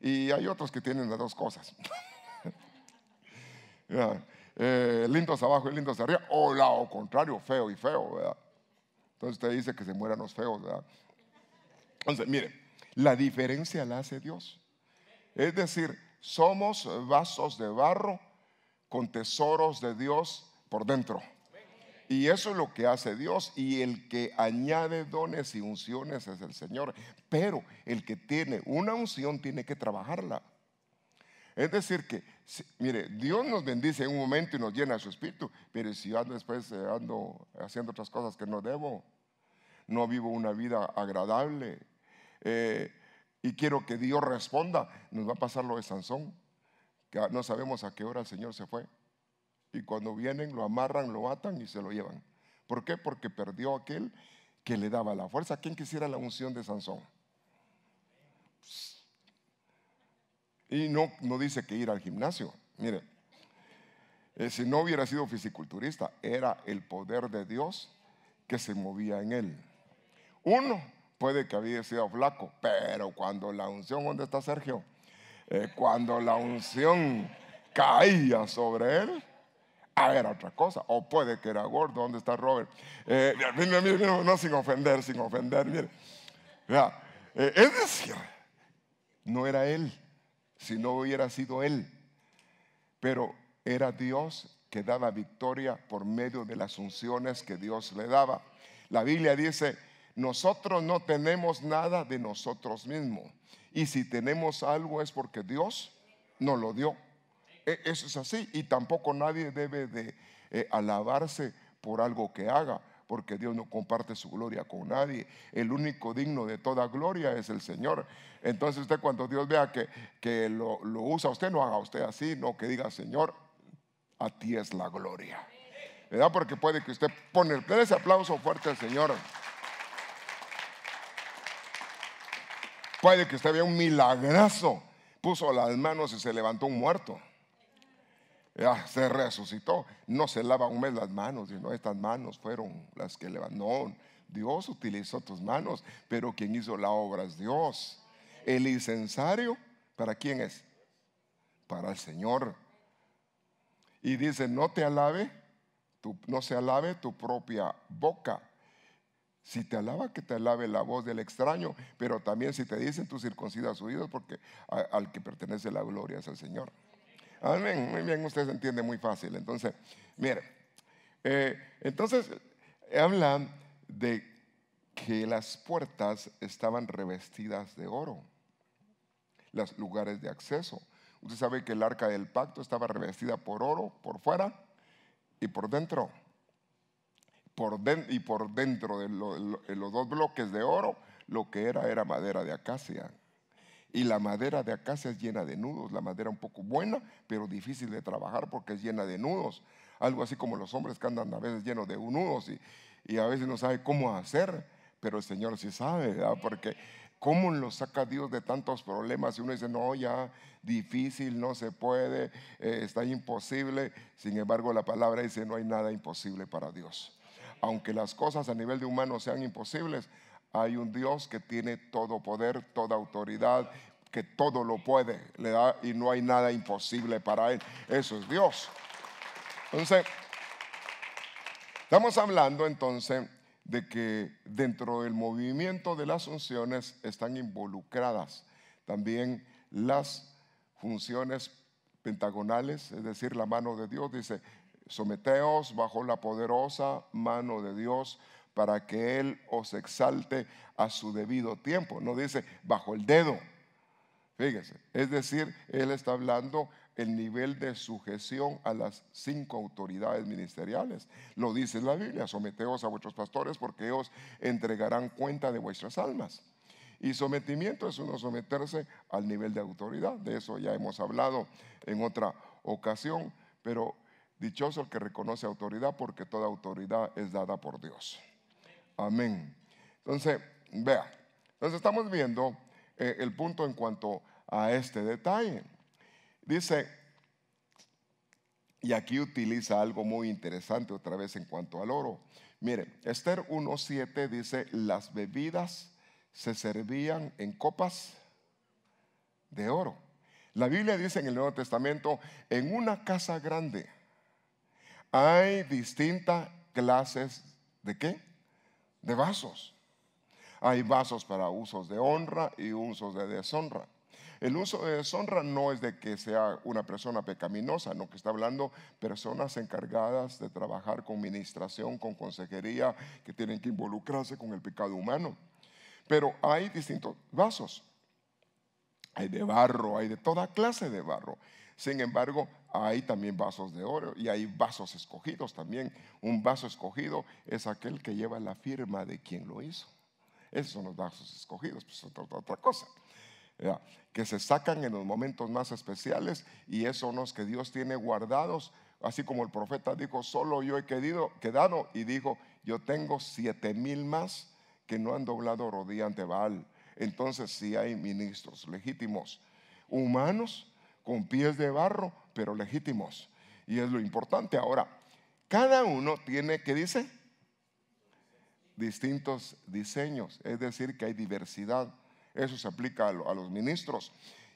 Y hay otros que tienen las dos cosas. lindos abajo y lindos arriba, o lado contrario, feo y feo, ¿verdad? Entonces usted dice que se mueran los feos, ¿verdad? Entonces, mire, la diferencia la hace Dios. Es decir, somos vasos de barro con tesoros de Dios por dentro. Y eso es lo que hace Dios. Y el que añade dones y unciones es el Señor. Pero el que tiene una unción tiene que trabajarla. Es decir, que, mire, Dios nos bendice en un momento y nos llena su espíritu, pero si ando después eh, ando haciendo otras cosas que no debo, no vivo una vida agradable eh, y quiero que Dios responda, nos va a pasar lo de Sansón, que no sabemos a qué hora el Señor se fue. Y cuando vienen, lo amarran, lo atan y se lo llevan. ¿Por qué? Porque perdió aquel que le daba la fuerza. ¿Quién quisiera la unción de Sansón? Pues, y no, no dice que ir al gimnasio. Mire, eh, si no hubiera sido fisiculturista, era el poder de Dios que se movía en él. Uno puede que había sido flaco, pero cuando la unción, ¿dónde está Sergio? Eh, cuando la unción caía sobre él, ah, era otra cosa. O puede que era gordo, ¿dónde está Robert? Eh, no sin ofender, sin ofender, mire. es decir, no era él si no hubiera sido Él. Pero era Dios que daba victoria por medio de las unciones que Dios le daba. La Biblia dice, nosotros no tenemos nada de nosotros mismos. Y si tenemos algo es porque Dios nos lo dio. E, eso es así. Y tampoco nadie debe de eh, alabarse por algo que haga porque Dios no comparte su gloria con nadie. El único digno de toda gloria es el Señor. Entonces usted cuando Dios vea que, que lo, lo usa, usted no haga usted así, no que diga, Señor, a ti es la gloria. ¿Verdad? Porque puede que usted pone, el ese aplauso fuerte al Señor. Puede que usted vea un milagrazo. Puso las manos y se levantó un muerto. Ah, se resucitó, no se lava un mes las manos, estas manos fueron las que levantó. Dios utilizó tus manos, pero quien hizo la obra es Dios. El incensario, ¿para quién es? Para el Señor. Y dice, no te alabe, no se alabe tu propia boca. Si te alaba, que te alabe la voz del extraño, pero también si te dicen tú circuncidas oídos, porque al que pertenece la gloria es el Señor. Ah, muy bien, usted se entiende muy fácil. Entonces, mire, eh, entonces habla de que las puertas estaban revestidas de oro, los lugares de acceso. Usted sabe que el arca del pacto estaba revestida por oro, por fuera y por dentro. y por dentro de los dos bloques de oro, lo que era era madera de acacia. Y la madera de acacia es llena de nudos, la madera un poco buena, pero difícil de trabajar porque es llena de nudos. Algo así como los hombres que andan a veces llenos de nudos y, a veces no sabe cómo hacer, pero el Señor sí sabe, ¿verdad? Porque ¿cómo lo saca Dios de tantos problemas? Y uno dice, no, ya, difícil, no se puede, eh, está imposible. Sin embargo, la palabra dice, no hay nada imposible para Dios. Aunque las cosas a nivel de humano sean imposibles, hay un Dios que tiene todo poder, toda autoridad, que todo lo puede le da, y no hay nada imposible para Él. Eso es Dios. Entonces, estamos hablando entonces de que dentro del movimiento de las funciones están involucradas también las funciones pentagonales, es decir, la mano de Dios. Dice, someteos bajo la poderosa mano de Dios para que Él os exalte a su debido tiempo. No dice bajo el dedo. Fíjese, es decir, Él está hablando el nivel de sujeción a las cinco autoridades ministeriales. Lo dice la Biblia, someteos a vuestros pastores porque ellos entregarán cuenta de vuestras almas. Y sometimiento es uno someterse al nivel de autoridad, de eso ya hemos hablado en otra ocasión, pero dichoso el que reconoce autoridad porque toda autoridad es dada por Dios. Amén. Entonces, vea, entonces estamos viendo eh, el punto en cuanto a este detalle. Dice, y aquí utiliza algo muy interesante otra vez en cuanto al oro. Mire, Esther 1.7 dice, las bebidas se servían en copas de oro. La Biblia dice en el Nuevo Testamento, en una casa grande hay distintas clases de qué? de vasos. Hay vasos para usos de honra y usos de deshonra. El uso de deshonra no es de que sea una persona pecaminosa, no que está hablando personas encargadas de trabajar con administración con consejería, que tienen que involucrarse con el pecado humano. Pero hay distintos vasos. Hay de barro, hay de toda clase de barro. Sin embargo, hay también vasos de oro y hay vasos escogidos también. Un vaso escogido es aquel que lleva la firma de quien lo hizo. Esos son los vasos escogidos, pues otra, cosa. que se sacan en los momentos más especiales y esos son los que Dios tiene guardados. Así como el profeta dijo, solo yo he quedado y dijo, yo tengo siete mil más que no han doblado rodilla ante Baal. Entonces si hay ministros legítimos, humanos, con pies de barro, pero legítimos. Y es lo importante. Ahora, cada uno tiene, ¿qué dice? Distintos diseños, es decir, que hay diversidad. Eso se aplica a, los ministros.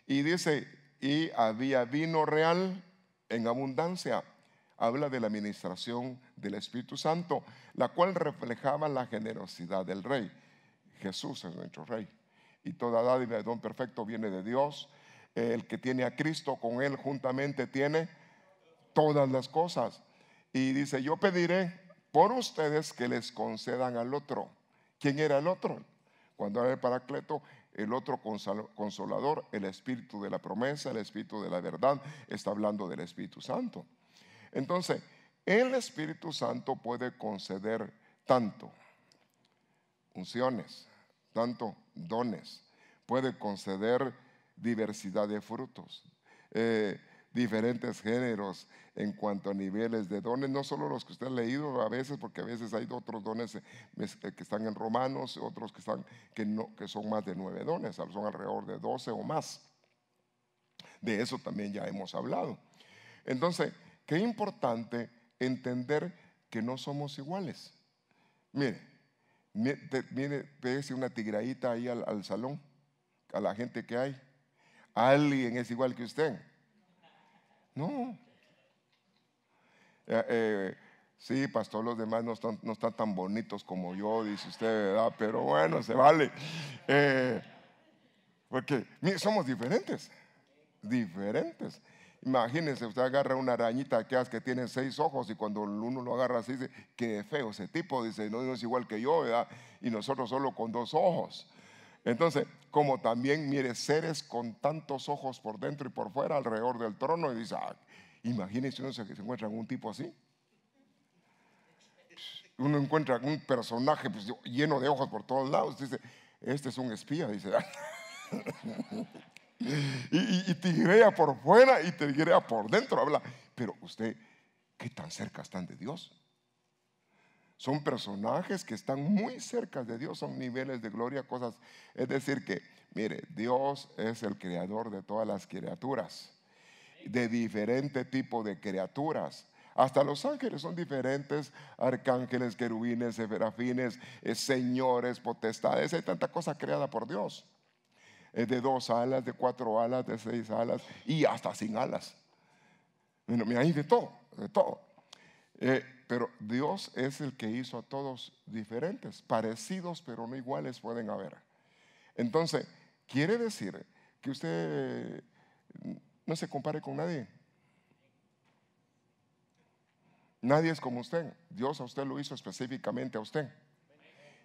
Y dice, y había vino real en abundancia. Habla de la administración del Espíritu Santo, la cual reflejaba la generosidad del rey. Jesús es nuestro rey. Y toda dádiva de don perfecto viene de Dios, el que tiene a Cristo con él juntamente tiene todas las cosas. Y dice, yo pediré por ustedes que les concedan al otro. ¿Quién era el otro? Cuando era el Paracleto, el otro consolador, el espíritu de la promesa, el espíritu de la verdad, está hablando del Espíritu Santo. Entonces, el Espíritu Santo puede conceder tanto Funciones, tanto dones, puede conceder diversidad de frutos, eh, diferentes géneros en cuanto a niveles de dones, no solo los que usted ha leído a veces, porque a veces hay otros dones eh, eh, que están en Romanos, otros que, están, que, no, que son más de nueve dones, son alrededor de doce o más. De eso también ya hemos hablado. Entonces, qué importante entender que no somos iguales. Mire, mire, pese una tigradita ahí al salón, a la gente que hay alguien es igual que usted. No. Eh, eh, sí, pastor, los demás no están, tan bonitos como yo, dice usted, ¿verdad? Pero bueno, se vale. Eh, porque somos diferentes, diferentes. Imagínense, usted agarra una arañita que que tiene seis ojos y cuando uno lo agarra así dice, qué feo ese tipo, dice, no, no es igual que yo, ¿verdad? Y nosotros solo con dos ojos. Entonces, como también mire seres con tantos ojos por dentro y por fuera alrededor del trono y dice, ah, imagínese uno se, se encuentra un tipo así. Uno encuentra un personaje pues, lleno de ojos por todos lados, dice, este es un espía, dice. Ah". y, te por fuera y te a por dentro, habla. Pero usted, ¿qué tan cerca están de Dios? Son personajes que están muy cerca de Dios, son niveles de gloria, cosas. Es decir, que, mire, Dios es el creador de todas las criaturas, de diferente tipo de criaturas. Hasta los ángeles son diferentes, arcángeles, querubines, serafines, eh, señores, potestades, hay tanta cosa creada por Dios. de dos alas, de cuatro alas, de seis alas y hasta sin alas. Bueno, hay de todo, de todo. Eh, pero Dios es el que hizo a todos diferentes, parecidos pero no iguales pueden haber. Entonces, quiere decir que usted mm, no se compare con nadie. Nadie es como usted. Dios a usted lo hizo específicamente a usted.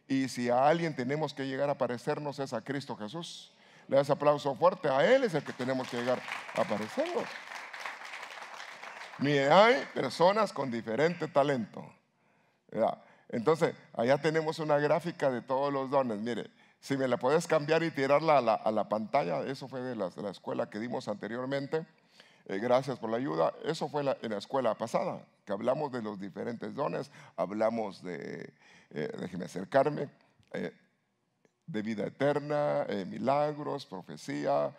Y si a alguien tenemos que llegar a parecernos es a Cristo Jesús. Le das aplauso fuerte. A Él es el que tenemos que llegar a parecernos. Mire, hay personas con diferente talento. Entonces, allá tenemos una gráfica de todos los dones. Mire, si me la puedes cambiar y tirarla a la, pantalla, eso fue de la, escuela que dimos anteriormente. Eh, gracias por la ayuda. Eso fue la, en la escuela pasada, que hablamos de los diferentes dones, hablamos de, eh, déjeme acercarme, eh, de vida eterna, milagros, profecía,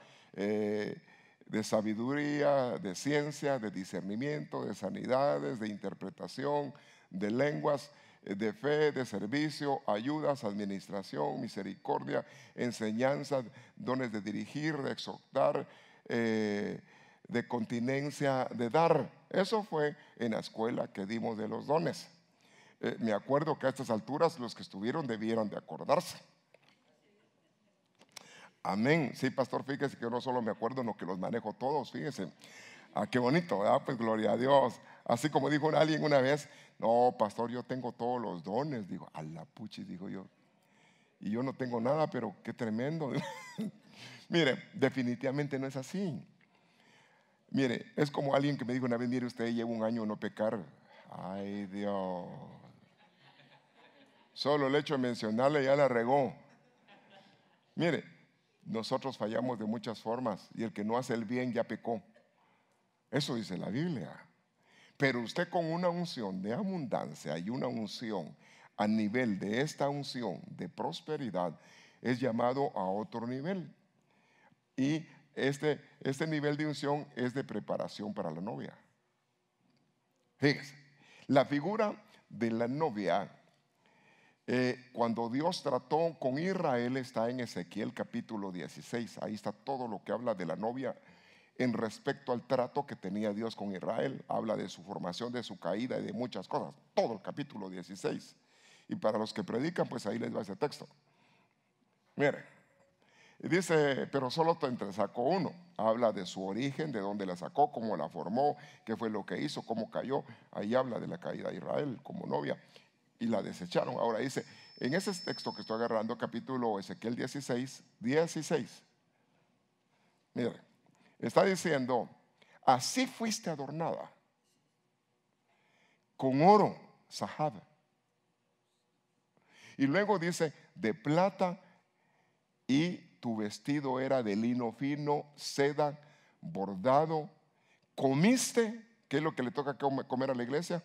de sabiduría, de ciencia, de discernimiento, de sanidades, de interpretación, de lenguas, eh, de fe, de servicio, ayudas, administración, misericordia, enseñanza, dones de dirigir, de exhortar, eh, de continencia, de dar. Eso fue en la escuela que dimos de los dones. Eh, me acuerdo que a estas alturas los que estuvieron debieron de acordarse. Amén. Sí, pastor, fíjese que yo no solo me acuerdo, no que los manejo todos, fíjese. Ah, qué bonito, ¿verdad? Pues gloria a Dios. Así como dijo alguien una vez, no, pastor, yo tengo todos los dones. Digo, a la puchi, digo yo. Y yo no tengo nada, pero qué tremendo. mire, definitivamente no es así. Mire, es como alguien que me dijo una vez, mire, usted lleva un año no pecar. Ay, Dios. Solo el hecho de mencionarle ya la regó. Mire, nosotros fallamos de muchas formas y el que no hace el bien ya pecó. Eso dice la Biblia. Pero usted con una unción de abundancia y una unción a nivel de esta unción de prosperidad es llamado a otro nivel. Y este, este nivel de unción es de preparación para la novia. Fíjese, la figura de la novia eh, cuando Dios trató con Israel está en Ezequiel capítulo 16. Ahí está todo lo que habla de la novia en respecto al trato que tenía Dios con Israel. Habla de su formación, de su caída y de muchas cosas. Todo el capítulo 16. Y para los que predican, pues ahí les va ese texto. Mire, dice, pero solo te sacó uno. Habla de su origen, de dónde la sacó, cómo la formó, qué fue lo que hizo, cómo cayó. Ahí habla de la caída de Israel como novia y la desecharon. Ahora dice, en ese texto que estoy agarrando, capítulo Ezequiel 16, 16, mire, está diciendo, así fuiste adornada con oro, sajada. Y luego dice, de plata y tu vestido era de lino fino, seda, bordado. Comiste, ¿qué es lo que le toca comer a la iglesia?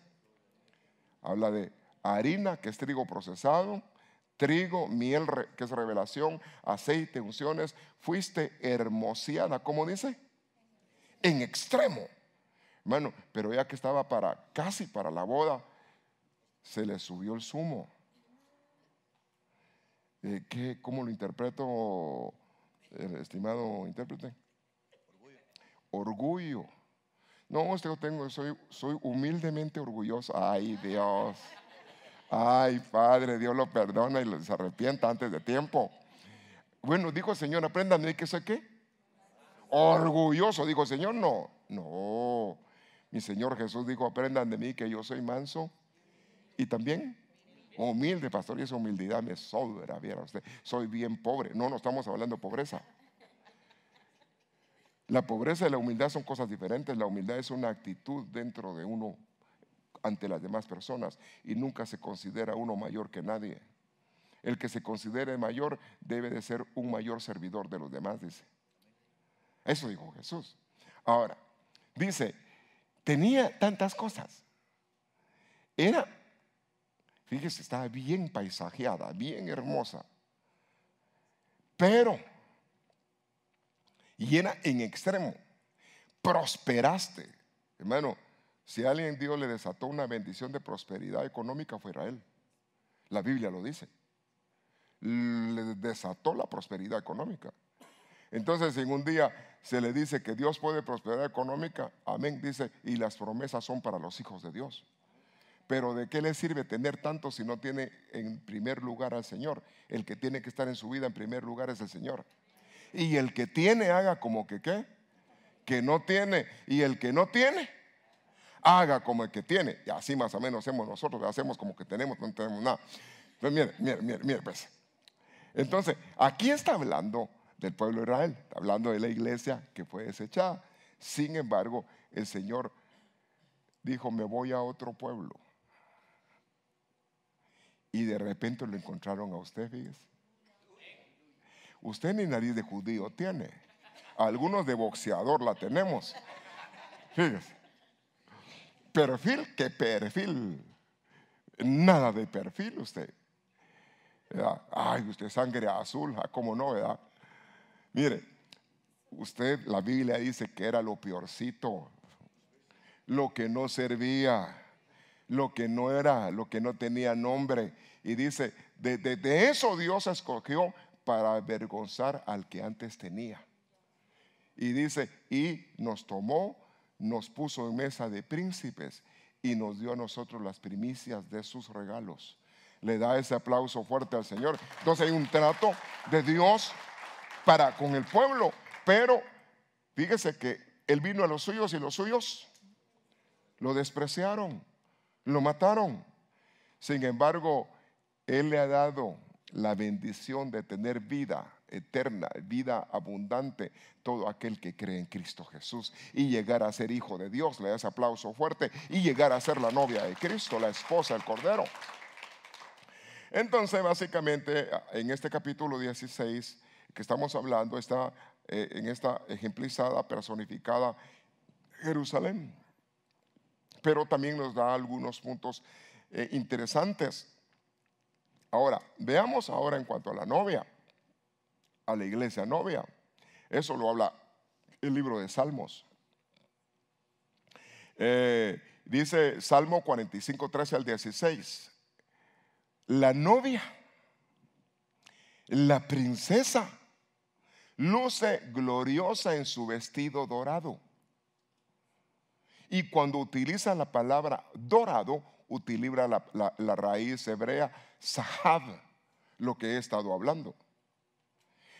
Habla de harina, que es trigo procesado, trigo, miel, que es revelación, aceite, unciones, fuiste hermosiana, ¿cómo dice? En extremo. Bueno, pero ya que estaba para casi para la boda, se le subió el zumo. Eh, ¿qué, ¿Cómo lo interpreto, estimado intérprete? Orgullo. orgullo. No, usted yo tengo, soy, soy humildemente orgulloso. Ay, Dios. Ay, Padre, Dios lo perdona y les arrepienta antes de tiempo. Bueno, dijo el Señor, aprendan de que sé qué. Orgulloso, dijo el Señor, no, no. Mi Señor Jesús dijo, aprendan de mí que yo soy manso y también humilde, pastor, y esa humildad me sobra, viera usted, soy bien pobre. No, no estamos hablando de pobreza. La pobreza y la humildad son cosas diferentes. La humildad es una actitud dentro de uno ante las demás personas y nunca se considera uno mayor que nadie. El que se considere mayor debe de ser un mayor servidor de los demás, dice. Eso dijo Jesús. Ahora, dice, tenía tantas cosas. Era, fíjese, estaba bien paisajeada, bien hermosa. Pero, y era en extremo, prosperaste, hermano, si alguien Dios le desató una bendición de prosperidad económica fue Israel. La Biblia lo dice. Le desató la prosperidad económica. Entonces, en un día se le dice que Dios puede prosperar económica, amén, dice, y las promesas son para los hijos de Dios. Pero ¿de qué le sirve tener tanto si no tiene en primer lugar al Señor? El que tiene que estar en su vida en primer lugar es el Señor. Y el que tiene haga como que qué, que no tiene. Y el que no tiene, haga como el que tiene. Y así más o menos hacemos nosotros, hacemos como que tenemos, no tenemos nada. Entonces, mire, mire, mire, pues. Entonces, aquí está hablando del pueblo de Israel, está hablando de la iglesia que fue desechada. Sin embargo, el Señor dijo, me voy a otro pueblo. Y de repente lo encontraron a usted, fíjese. Usted ni nariz de judío tiene. Algunos de boxeador la tenemos. Fíjese perfil, ¿qué perfil? Nada de perfil usted. Ay, usted sangre azul, ¿cómo no, verdad? Mire, usted, la Biblia dice que era lo peorcito, lo que no servía, lo que no era, lo que no tenía nombre. Y dice, de eso Dios escogió para avergonzar al que antes tenía. Y dice, y nos tomó nos puso en mesa de príncipes y nos dio a nosotros las primicias de sus regalos. Le da ese aplauso fuerte al Señor. Entonces hay un trato de Dios para con el pueblo, pero fíjese que él vino a los suyos y los suyos lo despreciaron, lo mataron. Sin embargo, él le ha dado la bendición de tener vida eterna, vida abundante, todo aquel que cree en Cristo Jesús y llegar a ser hijo de Dios, le das aplauso fuerte, y llegar a ser la novia de Cristo, la esposa del Cordero. Entonces, básicamente, en este capítulo 16 que estamos hablando, está eh, en esta ejemplizada, personificada Jerusalén. Pero también nos da algunos puntos eh, interesantes. Ahora, veamos ahora en cuanto a la novia a la iglesia. novia eso lo habla el libro de Salmos. Eh, dice Salmo 45, 13 al 16. La novia, la princesa, luce gloriosa en su vestido dorado. Y cuando utiliza la palabra dorado, utiliza la, la raíz hebrea sahab, lo que he estado hablando.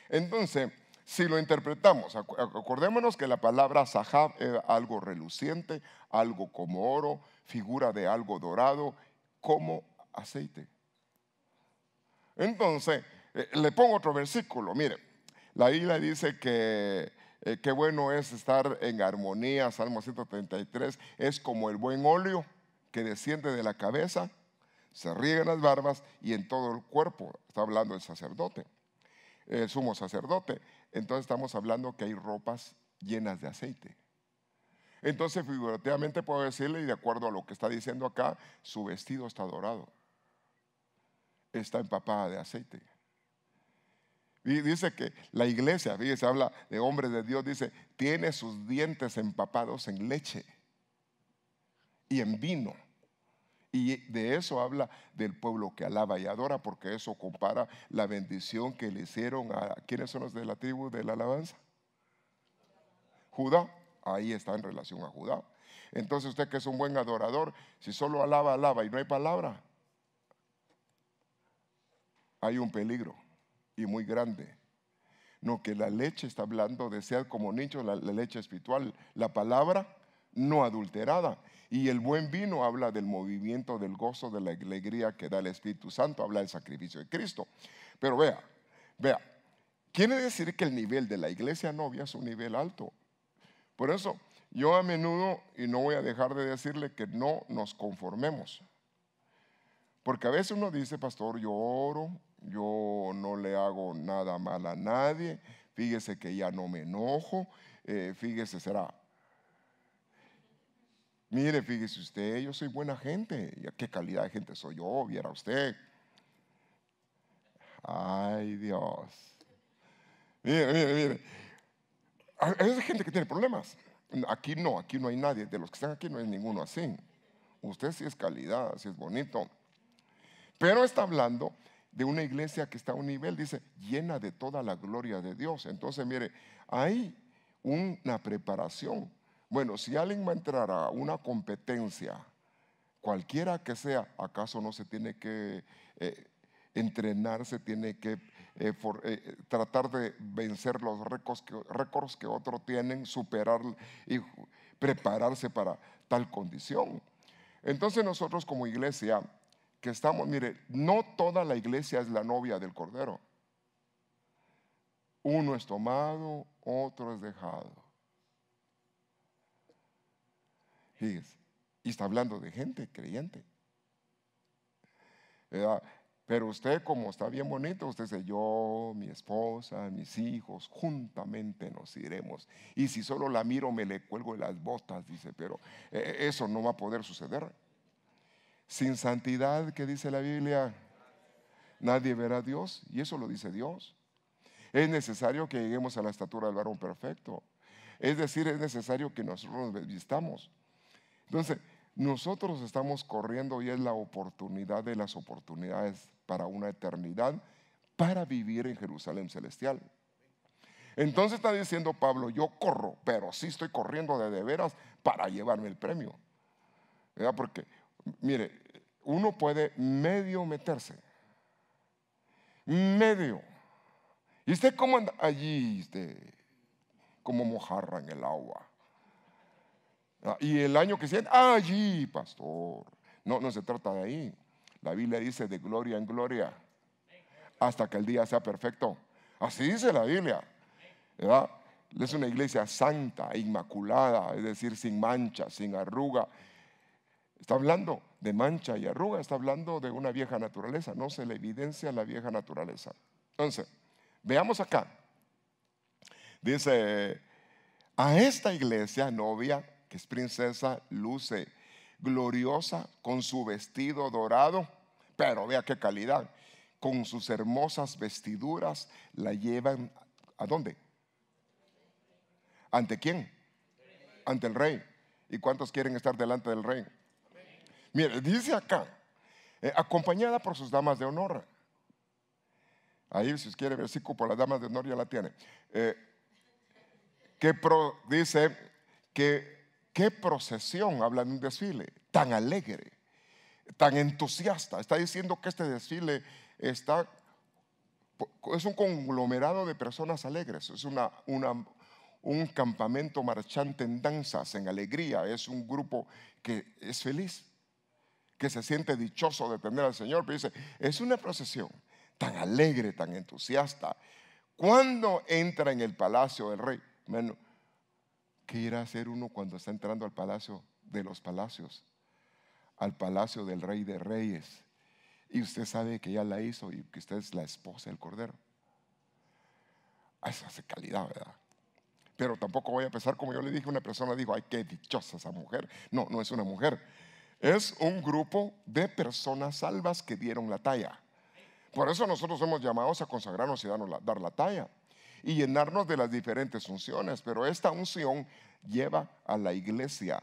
Entonces, si lo interpretamos, acordémonos que la palabra Sahab es algo reluciente, algo como oro, figura de algo dorado, como aceite. Entonces, eh, le pongo otro versículo, mire, la isla dice que eh, qué bueno es estar en armonía, Salmo 133, es como el buen óleo que desciende de la cabeza, se riega en las barbas y en todo el cuerpo, está hablando el sacerdote el eh, sumo sacerdote. Entonces estamos hablando que hay ropas llenas de aceite. Entonces figurativamente puedo decirle, y de acuerdo a lo que está diciendo acá, su vestido está dorado, está empapada de aceite. Y dice que la iglesia, fíjese, habla de hombres de Dios, dice, tiene sus dientes empapados en leche y en vino. Y de eso habla del pueblo que alaba y adora, porque eso compara la bendición que le hicieron a ¿quiénes son los de la tribu de la alabanza. Judá, ahí está en relación a Judá. Entonces usted que es un buen adorador, si solo alaba, alaba y no hay palabra, hay un peligro y muy grande. No, que la leche está hablando de ser como nicho, la leche espiritual, la palabra no adulterada. Y el buen vino habla del movimiento, del gozo, de la alegría que da el Espíritu Santo, habla del sacrificio de Cristo. Pero vea, vea, quiere decir que el nivel de la iglesia novia es un nivel alto. Por eso yo a menudo, y no voy a dejar de decirle que no nos conformemos. Porque a veces uno dice, pastor, yo oro, yo no le hago nada mal a nadie, fíjese que ya no me enojo, eh, fíjese, será Mire, fíjese usted, yo soy buena gente. ¿Qué calidad de gente soy yo? Viera usted. Ay, Dios. Mire, mire, mire. Hay ah, gente que tiene problemas. Aquí no, aquí no hay nadie. De los que están aquí no hay ninguno así. Usted sí es calidad, sí es bonito. Pero está hablando de una iglesia que está a un nivel, dice, llena de toda la gloria de Dios. Entonces, mire, hay una preparación bueno, si alguien va a entrar a una competencia, cualquiera que sea, ¿acaso no se tiene que entrenarse, eh, entrenar, se tiene que eh, eh, tratar de vencer los récords que, récords que otros tienen, superar y prepararse para tal condición? Entonces nosotros como iglesia que estamos, mire, no toda la iglesia es la novia del Cordero. Uno es tomado, otro es dejado. Y está hablando de gente creyente. Pero usted, como está bien bonito, usted dice, yo, mi esposa, mis hijos, juntamente nos iremos. Y si solo la miro, me le cuelgo en las botas, dice, pero eh, eh, eso no va a poder suceder. Sin santidad, que dice la Biblia, nadie verá a Dios. Y eso lo dice Dios. Es necesario que lleguemos a la estatura del varón perfecto. Es decir, es necesario que nosotros nos vistamos entonces, nosotros estamos corriendo y es la oportunidad de las oportunidades para una eternidad, para vivir en Jerusalén celestial. Entonces está diciendo Pablo, yo corro, pero sí estoy corriendo de, de veras para llevarme el premio. Porque, mire, uno puede medio meterse. Medio. ¿Y usted cómo anda allí? Este, como mojarra en el agua. Ah, y el año que sigue allí, pastor. No, no se trata de ahí. La Biblia dice de gloria en gloria hasta que el día sea perfecto. Así dice la Biblia. Es una iglesia santa, inmaculada, es decir, sin mancha, sin arruga. Está hablando de mancha y arruga, está hablando de una vieja naturaleza. No se le evidencia la vieja naturaleza. Entonces, veamos acá. Dice, a esta iglesia novia es princesa, luce gloriosa con su vestido dorado, pero vea qué calidad, con sus hermosas vestiduras la llevan, ¿a dónde? ¿Ante quién? Ante el rey. ¿Y cuántos quieren estar delante del rey? Mire, dice acá, eh, acompañada por sus damas de honor. Ahí, si quiere, versículo por las damas de honor ya la tiene. Eh, que dice que qué procesión, habla de un desfile, tan alegre, tan entusiasta. Está diciendo que este desfile está, es un conglomerado de personas alegres, es una, una, un campamento marchante en danzas, en alegría, es un grupo que es feliz, que se siente dichoso de tener al Señor, pero dice, es una procesión tan alegre, tan entusiasta. ¿Cuándo entra en el palacio del rey? Bueno, ¿Qué irá a hacer uno cuando está entrando al palacio de los palacios? Al palacio del rey de reyes. Y usted sabe que ya la hizo y que usted es la esposa del cordero. Ah, esa hace calidad, ¿verdad? Pero tampoco voy a pensar como yo le dije, una persona dijo, ay, qué dichosa esa mujer. No, no es una mujer. Es un grupo de personas salvas que dieron la talla. Por eso nosotros somos llamados a consagrarnos y a dar la talla y llenarnos de las diferentes unciones, pero esta unción lleva a la iglesia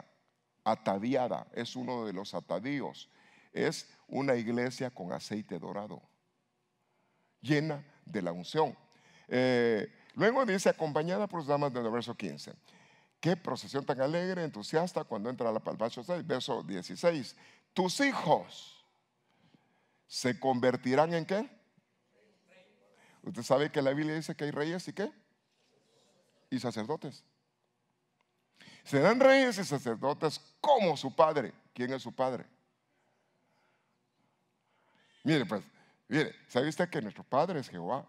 ataviada, es uno de los atavíos, es una iglesia con aceite dorado, llena de la unción. Eh, luego dice, acompañada por las damas del verso 15. Qué procesión tan alegre, entusiasta cuando entra la palpacho 6, verso 16. Tus hijos se convertirán en qué? Usted sabe que la Biblia dice que hay reyes y qué? Y sacerdotes. Serán reyes y sacerdotes como su padre. ¿Quién es su padre? Mire, pues, mire, ¿sabe usted que nuestro padre es Jehová?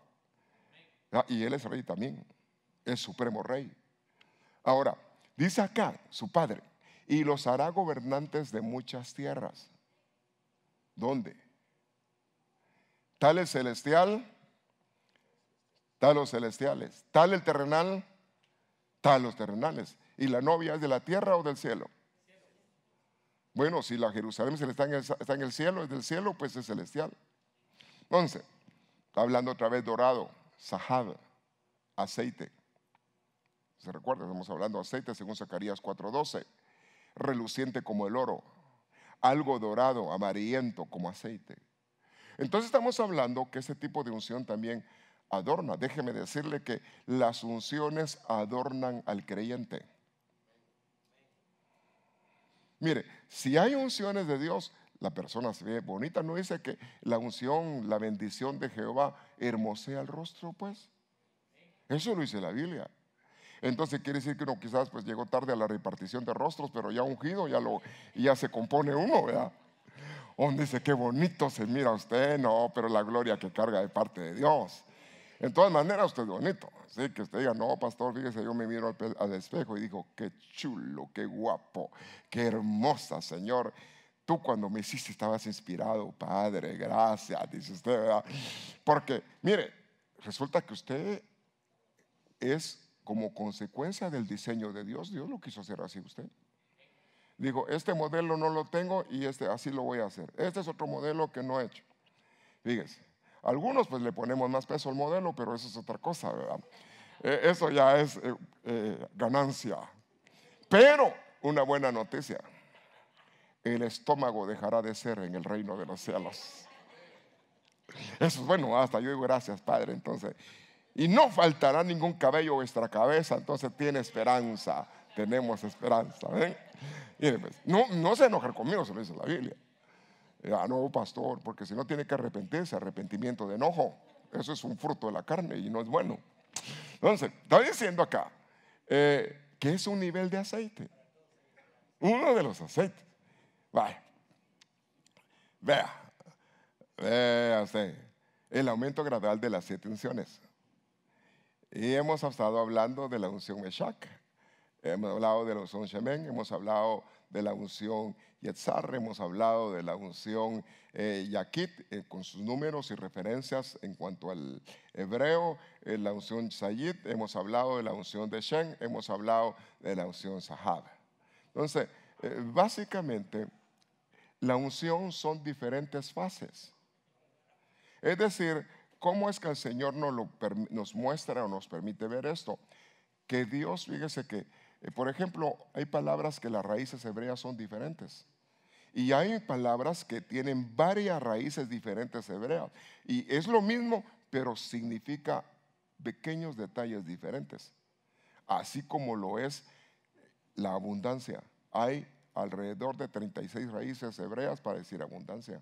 Ah, y él es rey también, Es supremo rey. Ahora, dice acá su padre, y los hará gobernantes de muchas tierras. ¿Dónde? Tal es celestial tal los celestiales, tal el terrenal, tal los terrenales. ¿Y la novia es de la tierra o del cielo? Bueno, si la Jerusalén está en el cielo, es del cielo, pues es celestial. Entonces, hablando otra vez dorado, sahab, aceite. ¿Se recuerda? Estamos hablando de aceite según Zacarías 4:12. Reluciente como el oro, algo dorado, amarillento como aceite. Entonces estamos hablando que ese tipo de unción también adorna. Déjeme decirle que las unciones adornan al creyente. Mire, si hay unciones de Dios, la persona se ve bonita. No dice que la unción, la bendición de Jehová hermosea el rostro, pues. Eso lo dice la Biblia. Entonces quiere decir que uno quizás pues llegó tarde a la repartición de rostros, pero ya ungido, ya, lo, ya se compone uno, ¿verdad? Donde dice, qué bonito se mira usted, no, pero la gloria que carga de parte de Dios. En todas maneras, usted es bonito. Así que usted diga, no, pastor, fíjese, yo me miro al, espejo y digo, qué chulo, qué guapo, qué hermosa, Señor. Tú cuando me hiciste estabas inspirado, Padre, gracias, dice usted, ¿verdad? Porque, mire, resulta que usted es como consecuencia del diseño de Dios, Dios lo quiso hacer así usted. dijo este modelo no lo tengo y este así lo voy a hacer. Este es otro modelo que no he hecho. Fíjese. Algunos pues le ponemos más peso al modelo, pero eso es otra cosa, ¿verdad? E, eso ya es eh, eh, ganancia. Pero una buena noticia, el estómago dejará de ser en el reino de los cielos. Eso es bueno, hasta yo digo gracias, Padre, entonces. Y no faltará ningún cabello vuestra cabeza, entonces tiene esperanza, tenemos esperanza. Pues, no, no se enojar conmigo, se lo dice la Biblia. A ah, nuevo pastor, porque si no tiene que arrepentirse, arrepentimiento de enojo. Eso es un fruto de la carne y no es bueno. Entonces, está diciendo acá eh, que es un nivel de aceite. Uno de los aceites. Vaya. Vea. Vea El aumento gradual de las siete unciones. Y hemos estado hablando de la unción Meshach. Hemos hablado de la unción Shemen. Hemos hablado de la unción Yetzar, hemos hablado de la unción eh, Yaquit eh, con sus números y referencias en cuanto al hebreo, eh, la unción Sayid, hemos hablado de la unción de Shen, hemos hablado de la unción Sahab. Entonces, básicamente, la unción son diferentes fases. Es decir, ¿cómo es que el Señor nos, nos muestra o nos permite ver esto? Que Dios, fíjese que, por ejemplo, hay palabras que las raíces hebreas son diferentes. Y hay palabras que tienen varias raíces diferentes hebreas. Y es lo mismo, pero significa pequeños detalles diferentes. Así como lo es la abundancia. Hay alrededor de 36 raíces hebreas para decir abundancia.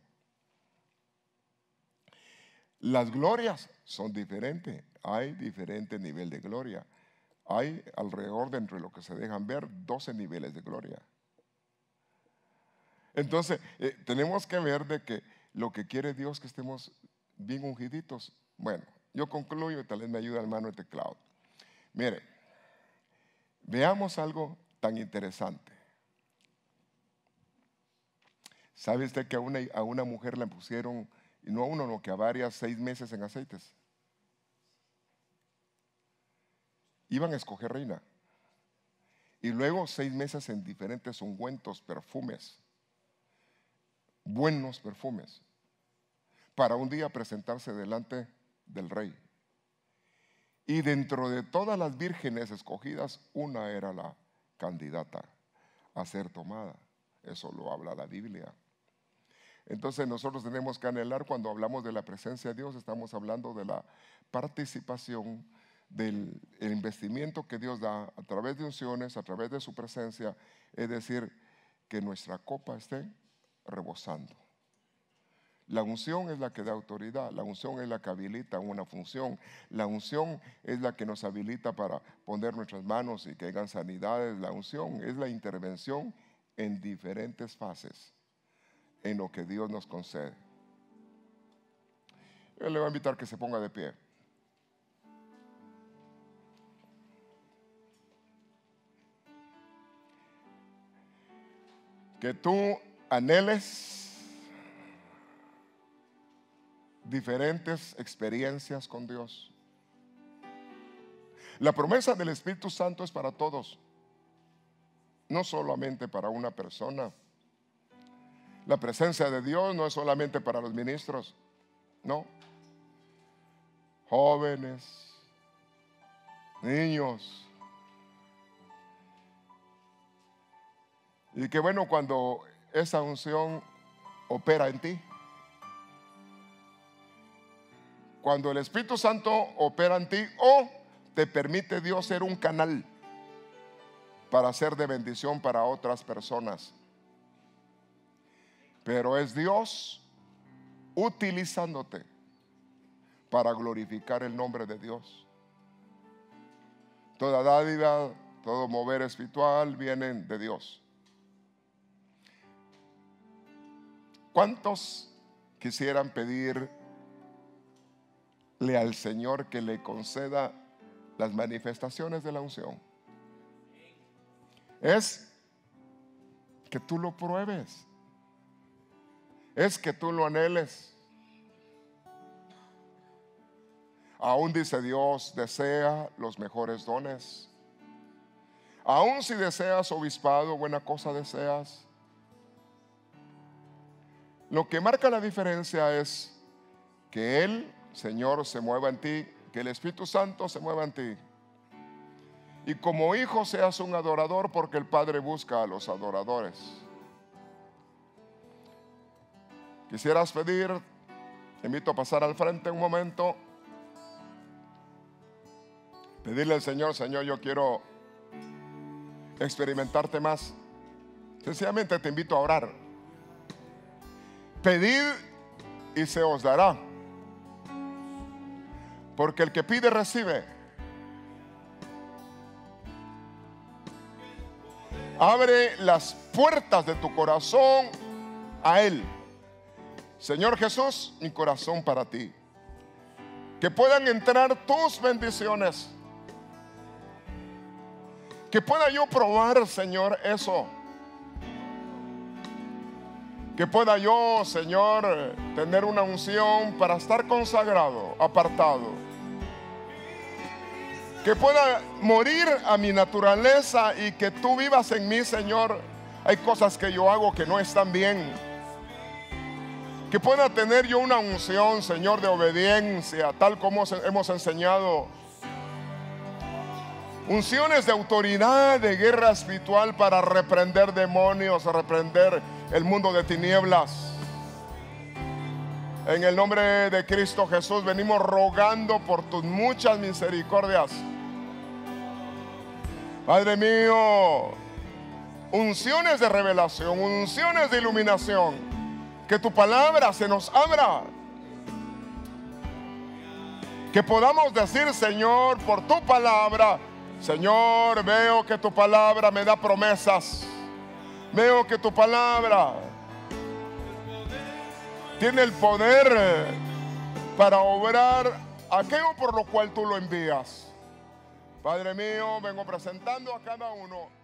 Las glorias son diferentes. Hay diferente nivel de gloria. Hay alrededor de entre lo que se dejan ver 12 niveles de gloria. Entonces, eh, tenemos que ver de que lo que quiere Dios que estemos bien ungiditos. Bueno, yo concluyo y tal vez me el hermano este teclado. Mire, veamos algo tan interesante. ¿Sabe usted que a una, mujer le pusieron, y no a uno, no, que a varias, seis meses en aceites? Iban a escoger reina. Y luego seis meses en diferentes ungüentos, perfumes buenos perfumes para un día presentarse delante del rey. Y dentro de todas las vírgenes escogidas, una era la candidata a ser tomada. Eso lo habla la Biblia. Entonces nosotros tenemos que anhelar cuando hablamos de la presencia de Dios, estamos hablando de la participación del investimiento que Dios da a través de unciones, a través de su presencia, es decir, que nuestra copa esté rebosando. La unción es la que da autoridad, la unción es la que habilita una función, la unción es la que nos habilita para poner nuestras manos y que hagan sanidades, la unción es la intervención en diferentes fases en lo que Dios nos concede. Yo le voy a invitar que se ponga de pie. Que tú anheles diferentes experiencias con Dios. La promesa del Espíritu Santo es para todos, no solamente para una persona. La presencia de Dios no es solamente para los ministros, no. Jóvenes, niños. Y que bueno cuando esa unción opera en ti. Cuando el Espíritu Santo opera en ti o te permite Dios ser un canal para ser de bendición para otras personas. Pero es Dios utilizándote para glorificar el nombre de Dios. Toda dádiva, todo mover espiritual vienen de Dios. ¿Cuántos quisieran pedirle al Señor que le conceda las manifestaciones de la unción? Es que tú lo pruebes. Es que tú lo anheles. Aún dice Dios, desea los mejores dones. Aún si deseas obispado, buena cosa deseas. Lo que marca la diferencia es que el Señor, se mueva en ti, que el Espíritu Santo se mueva en ti. Y como hijo seas un adorador porque el Padre busca a los adoradores. Quisieras pedir, te invito a pasar al frente un momento, pedirle al Señor, Señor, yo quiero experimentarte más. Sencillamente te invito a orar. Pedid y se os dará. Porque el que pide recibe. Abre las puertas de tu corazón a Él. Señor Jesús, mi corazón para ti. Que puedan entrar tus bendiciones. Que pueda yo probar, Señor, eso que pueda yo, Señor, tener una unción para estar consagrado, apartado. Que pueda morir a mi naturaleza y que tú vivas en mí, Señor. Hay cosas que yo hago que no están bien. Que pueda tener yo una unción, Señor, de obediencia, tal como hemos enseñado unciones de autoridad de guerra espiritual para reprender demonios, reprender el mundo de tinieblas. En el nombre de Cristo Jesús venimos rogando por tus muchas misericordias. Padre mío, unciones de revelación, unciones de iluminación. Que tu palabra se nos abra. Que podamos decir, Señor, por tu palabra, Señor, veo que tu palabra me da promesas. Veo que tu palabra tiene el poder para obrar aquello por lo cual tú lo envías. Padre mío, vengo presentando a cada uno.